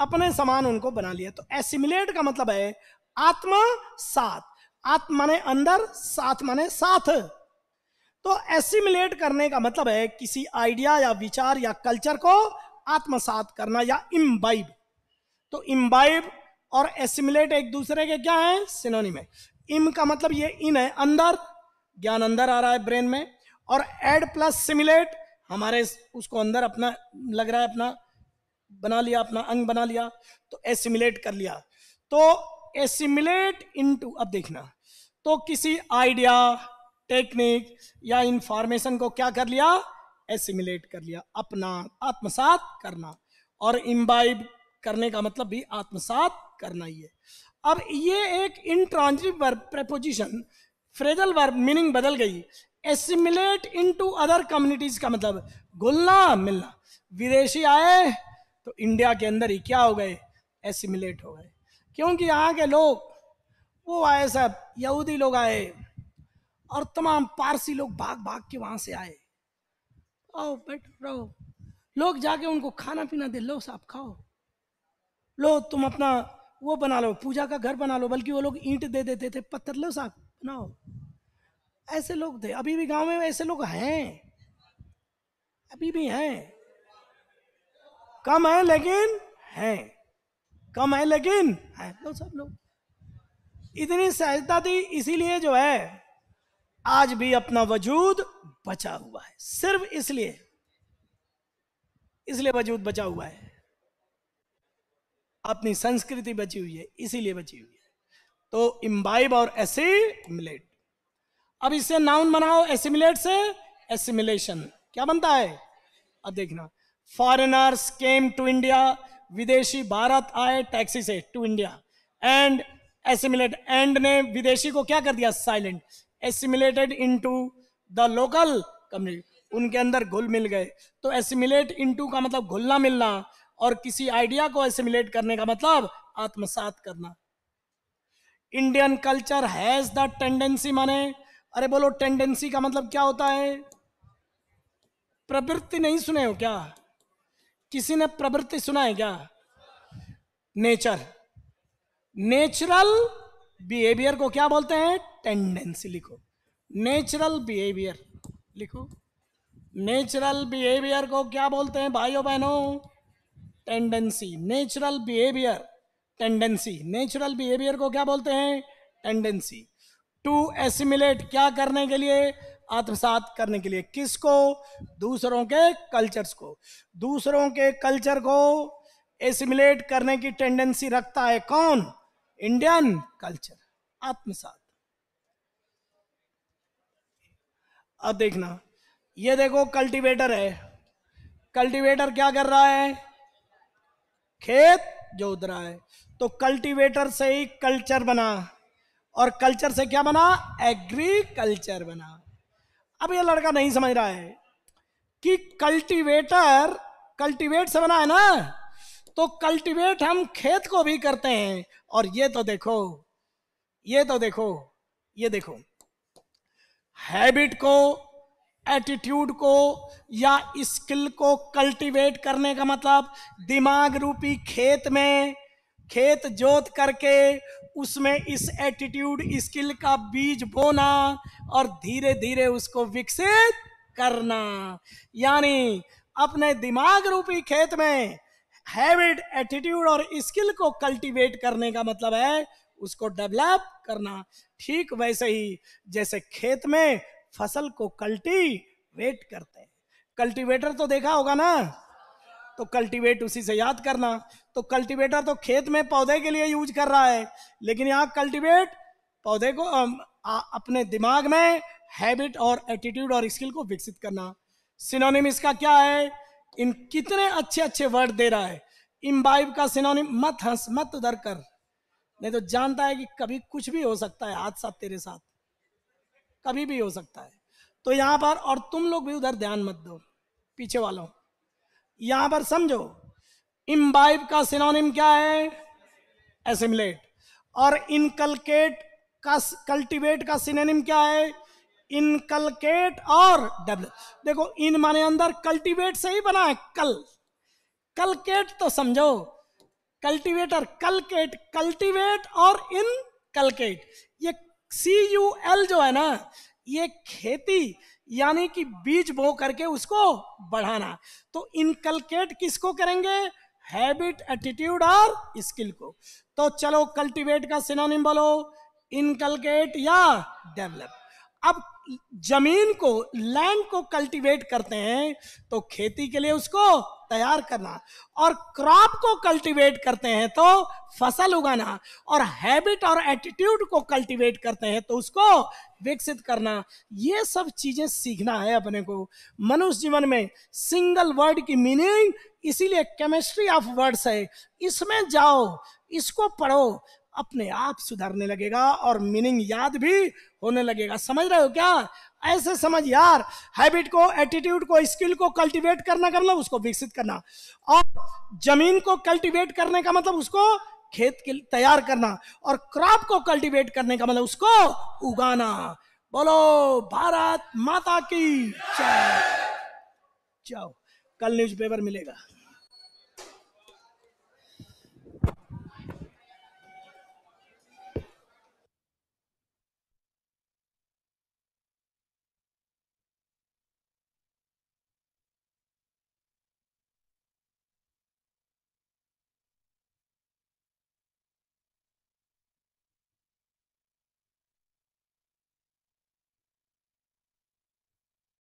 अपने समान उनको बना लिया तो एसिमिलेट का मतलब है आत्मा साथ आत्मा ने अंदर साथ माने साथ तो एसिमिलेट करने का मतलब है किसी आइडिया या विचार या कल्चर को आत्मसात करना या इम्बाइब तो इम्बाइब और एसिमुलेट एक दूसरे के क्या है सिनोनी में इम का मतलब ये इन है अंदर ज्ञान अंदर आ रहा है ब्रेन में और एड प्लस सिमुलेट हमारे उसको अंदर अपना लग रहा है अपना बना लिया अपना अंग बना लिया तो एसिमुलेट कर लिया तो एसिमुलेट इनटू अब देखना तो किसी आइडिया टेक्निक या इंफॉर्मेशन को क्या कर लिया एसिमुलेट कर लिया अपना आत्मसात करना और इम्बाइब करने का मतलब भी आत्मसात करना ही है अब ये एक intransitive verb preposition phrasal verb meaning बदल गई एसिमिलेट इनटू अदर कम्युनिटीज का मतलब घुलना मिलना विदेशी आए तो इंडिया के अंदर ही क्या हो गए एसिमिलेट हो गए क्योंकि यहाँ के लोग वो आए सब यहूदी लोग आए और तमाम पारसी लोग भाग भाग के वहां से आए आओ बैठो रहो लोग जाके उनको खाना पीना दे लो साहब खाओ लो तुम अपना वो बना लो पूजा का घर बना लो बल्कि वो लोग ईंट दे देते थे पत्थर लो साहब बनाओ ऐसे लोग थे अभी भी गांव में ऐसे लोग हैं अभी भी हैं कम है लेकिन हैं कम है लेकिन है लो सब लोग इतनी सहजता थी इसीलिए जो है आज भी अपना वजूद बचा हुआ है सिर्फ इसलिए इसलिए वजूद बचा हुआ है अपनी संस्कृति बची हुई है इसीलिए बची हुई है तो इम्बाइब और एसिमिलेट अब इससे नाउन बनाओ एसिमिलेट से एसिमिलेशन क्या बनता है अब देखना फॉरेनर्स केम टू इंडिया विदेशी भारत आए टैक्सी से to India and assimilate and ने विदेशी को क्या कर दिया silent assimilated into the local community उनके अंदर घुल मिल गए तो एसिमिलेट इनटू का मतलब घुलना मिलना और किसी आइडिया को एसिमिलेट करने का मतलब आत्मसात करना Indian culture has the tendency माने अरे बोलो टेंडेंसी का मतलब क्या होता है प्रवृत्ति नहीं सुने हो क्या किसी ने प्रवृत्ति सुना है क्या नेचर नेचुरल बिहेवियर को क्या बोलते हैं टेंडेंसी लिखो नेचुरल बिहेवियर लिखो नेचुरल बिहेवियर को क्या बोलते हैं भाइयों बहनों tendency natural behaviour tendency natural behaviour को क्या बोलते हैं टेंडेंसी टू एसिमिलेट क्या करने के लिए आत्मसात करने के लिए किसको दूसरों के कल्चर्स को दूसरों के कल्चर को एसिमिलेट करने की टेंडेंसी रखता है कौन इंडियन कल्चर आत्मसात अब देखना ये देखो कल्टीवेटर है कल्टीवेटर क्या कर रहा है खेत जोत रहा है तो कल्टीवेटर से ही कल्चर बना और कल्चर से क्या बना एग्रीकल्चर बना अब ये लड़का नहीं समझ रहा है कि कल्टीवेटर कल्टीवेट से बना है ना तो कल्टीवेट हम खेत को भी करते हैं और ये तो देखो ये तो देखो ये देखो हैबिट को एटीट्यूड को या स्किल को कल्टीवेट करने का मतलब दिमाग रूपी खेत में खेत जोत करके उसमें इस एटीट्यूड स्किल का बीज बोना और धीरे धीरे उसको विकसित करना यानी अपने दिमाग रूपी खेत में हैबिट एटीट्यूड और स्किल को कल्टीवेट करने का मतलब है उसको डेवलप करना ठीक वैसे ही जैसे खेत में फसल को कल्टीवेट करते हैं कल्टीवेटर तो देखा होगा ना तो कल्टीवेट उसी से याद करना तो कल्टीवेटर तो खेत में पौधे के लिए यूज कर रहा है लेकिन यहाँ कल्टीवेट पौधे को आ, अपने दिमाग में हैबिट और एटीट्यूड और स्किल को विकसित करना सिनोनिम इसका क्या है इन कितने अच्छे अच्छे वर्ड दे रहा है इम्बाइब का सिनोनिम मत हंस मत उधर कर नहीं तो जानता है कि कभी कुछ भी हो सकता है हादसा तेरे साथ कभी भी हो सकता है तो यहाँ पर और तुम लोग भी उधर ध्यान मत दो पीछे वालों यहाँ पर समझो इम्बाइब का सिनोनिम क्या है एसिमलेट और इनकलकेट का कल्टिवेट का सिनोनिम क्या है इनकलकेट और डेवलप देखो इन माने अंदर कल्टिवेट से ही बना है कल कलकेट तो समझो कल्टिवेटर कलकेट कल्टिवेट और इन कलकेट सी यू एल जो है ना ये खेती यानी कि बीज बो करके उसको बढ़ाना तो इनकलकेट किसको करेंगे हैबिट एटीट्यूड और स्किल को तो चलो कल्टीवेट का सिनोनिम बोलो इनकलकेट या डेवलप अब जमीन को लैंड को कल्टीवेट करते हैं तो खेती के लिए उसको तैयार करना और क्रॉप को कल्टीवेट करते हैं तो फसल उगाना और हैबिट और एटीट्यूड को कल्टीवेट करते हैं तो उसको विकसित करना ये सब चीजें सीखना है अपने को मनुष्य जीवन में सिंगल वर्ड की मीनिंग इसीलिए केमिस्ट्री ऑफ वर्ड्स है इसमें जाओ इसको पढ़ो अपने आप सुधरने लगेगा और मीनिंग याद भी होने लगेगा समझ रहे हो क्या ऐसे समझ यार हैबिट को एटीट्यूड को स्किल को कल्टीवेट करना करना मतलब उसको विकसित करना और जमीन को कल्टीवेट करने का मतलब उसको खेत के तैयार करना और क्रॉप को कल्टीवेट करने का मतलब उसको उगाना बोलो भारत माता की जय जाओ कल न्यूज़पेपर मिलेगा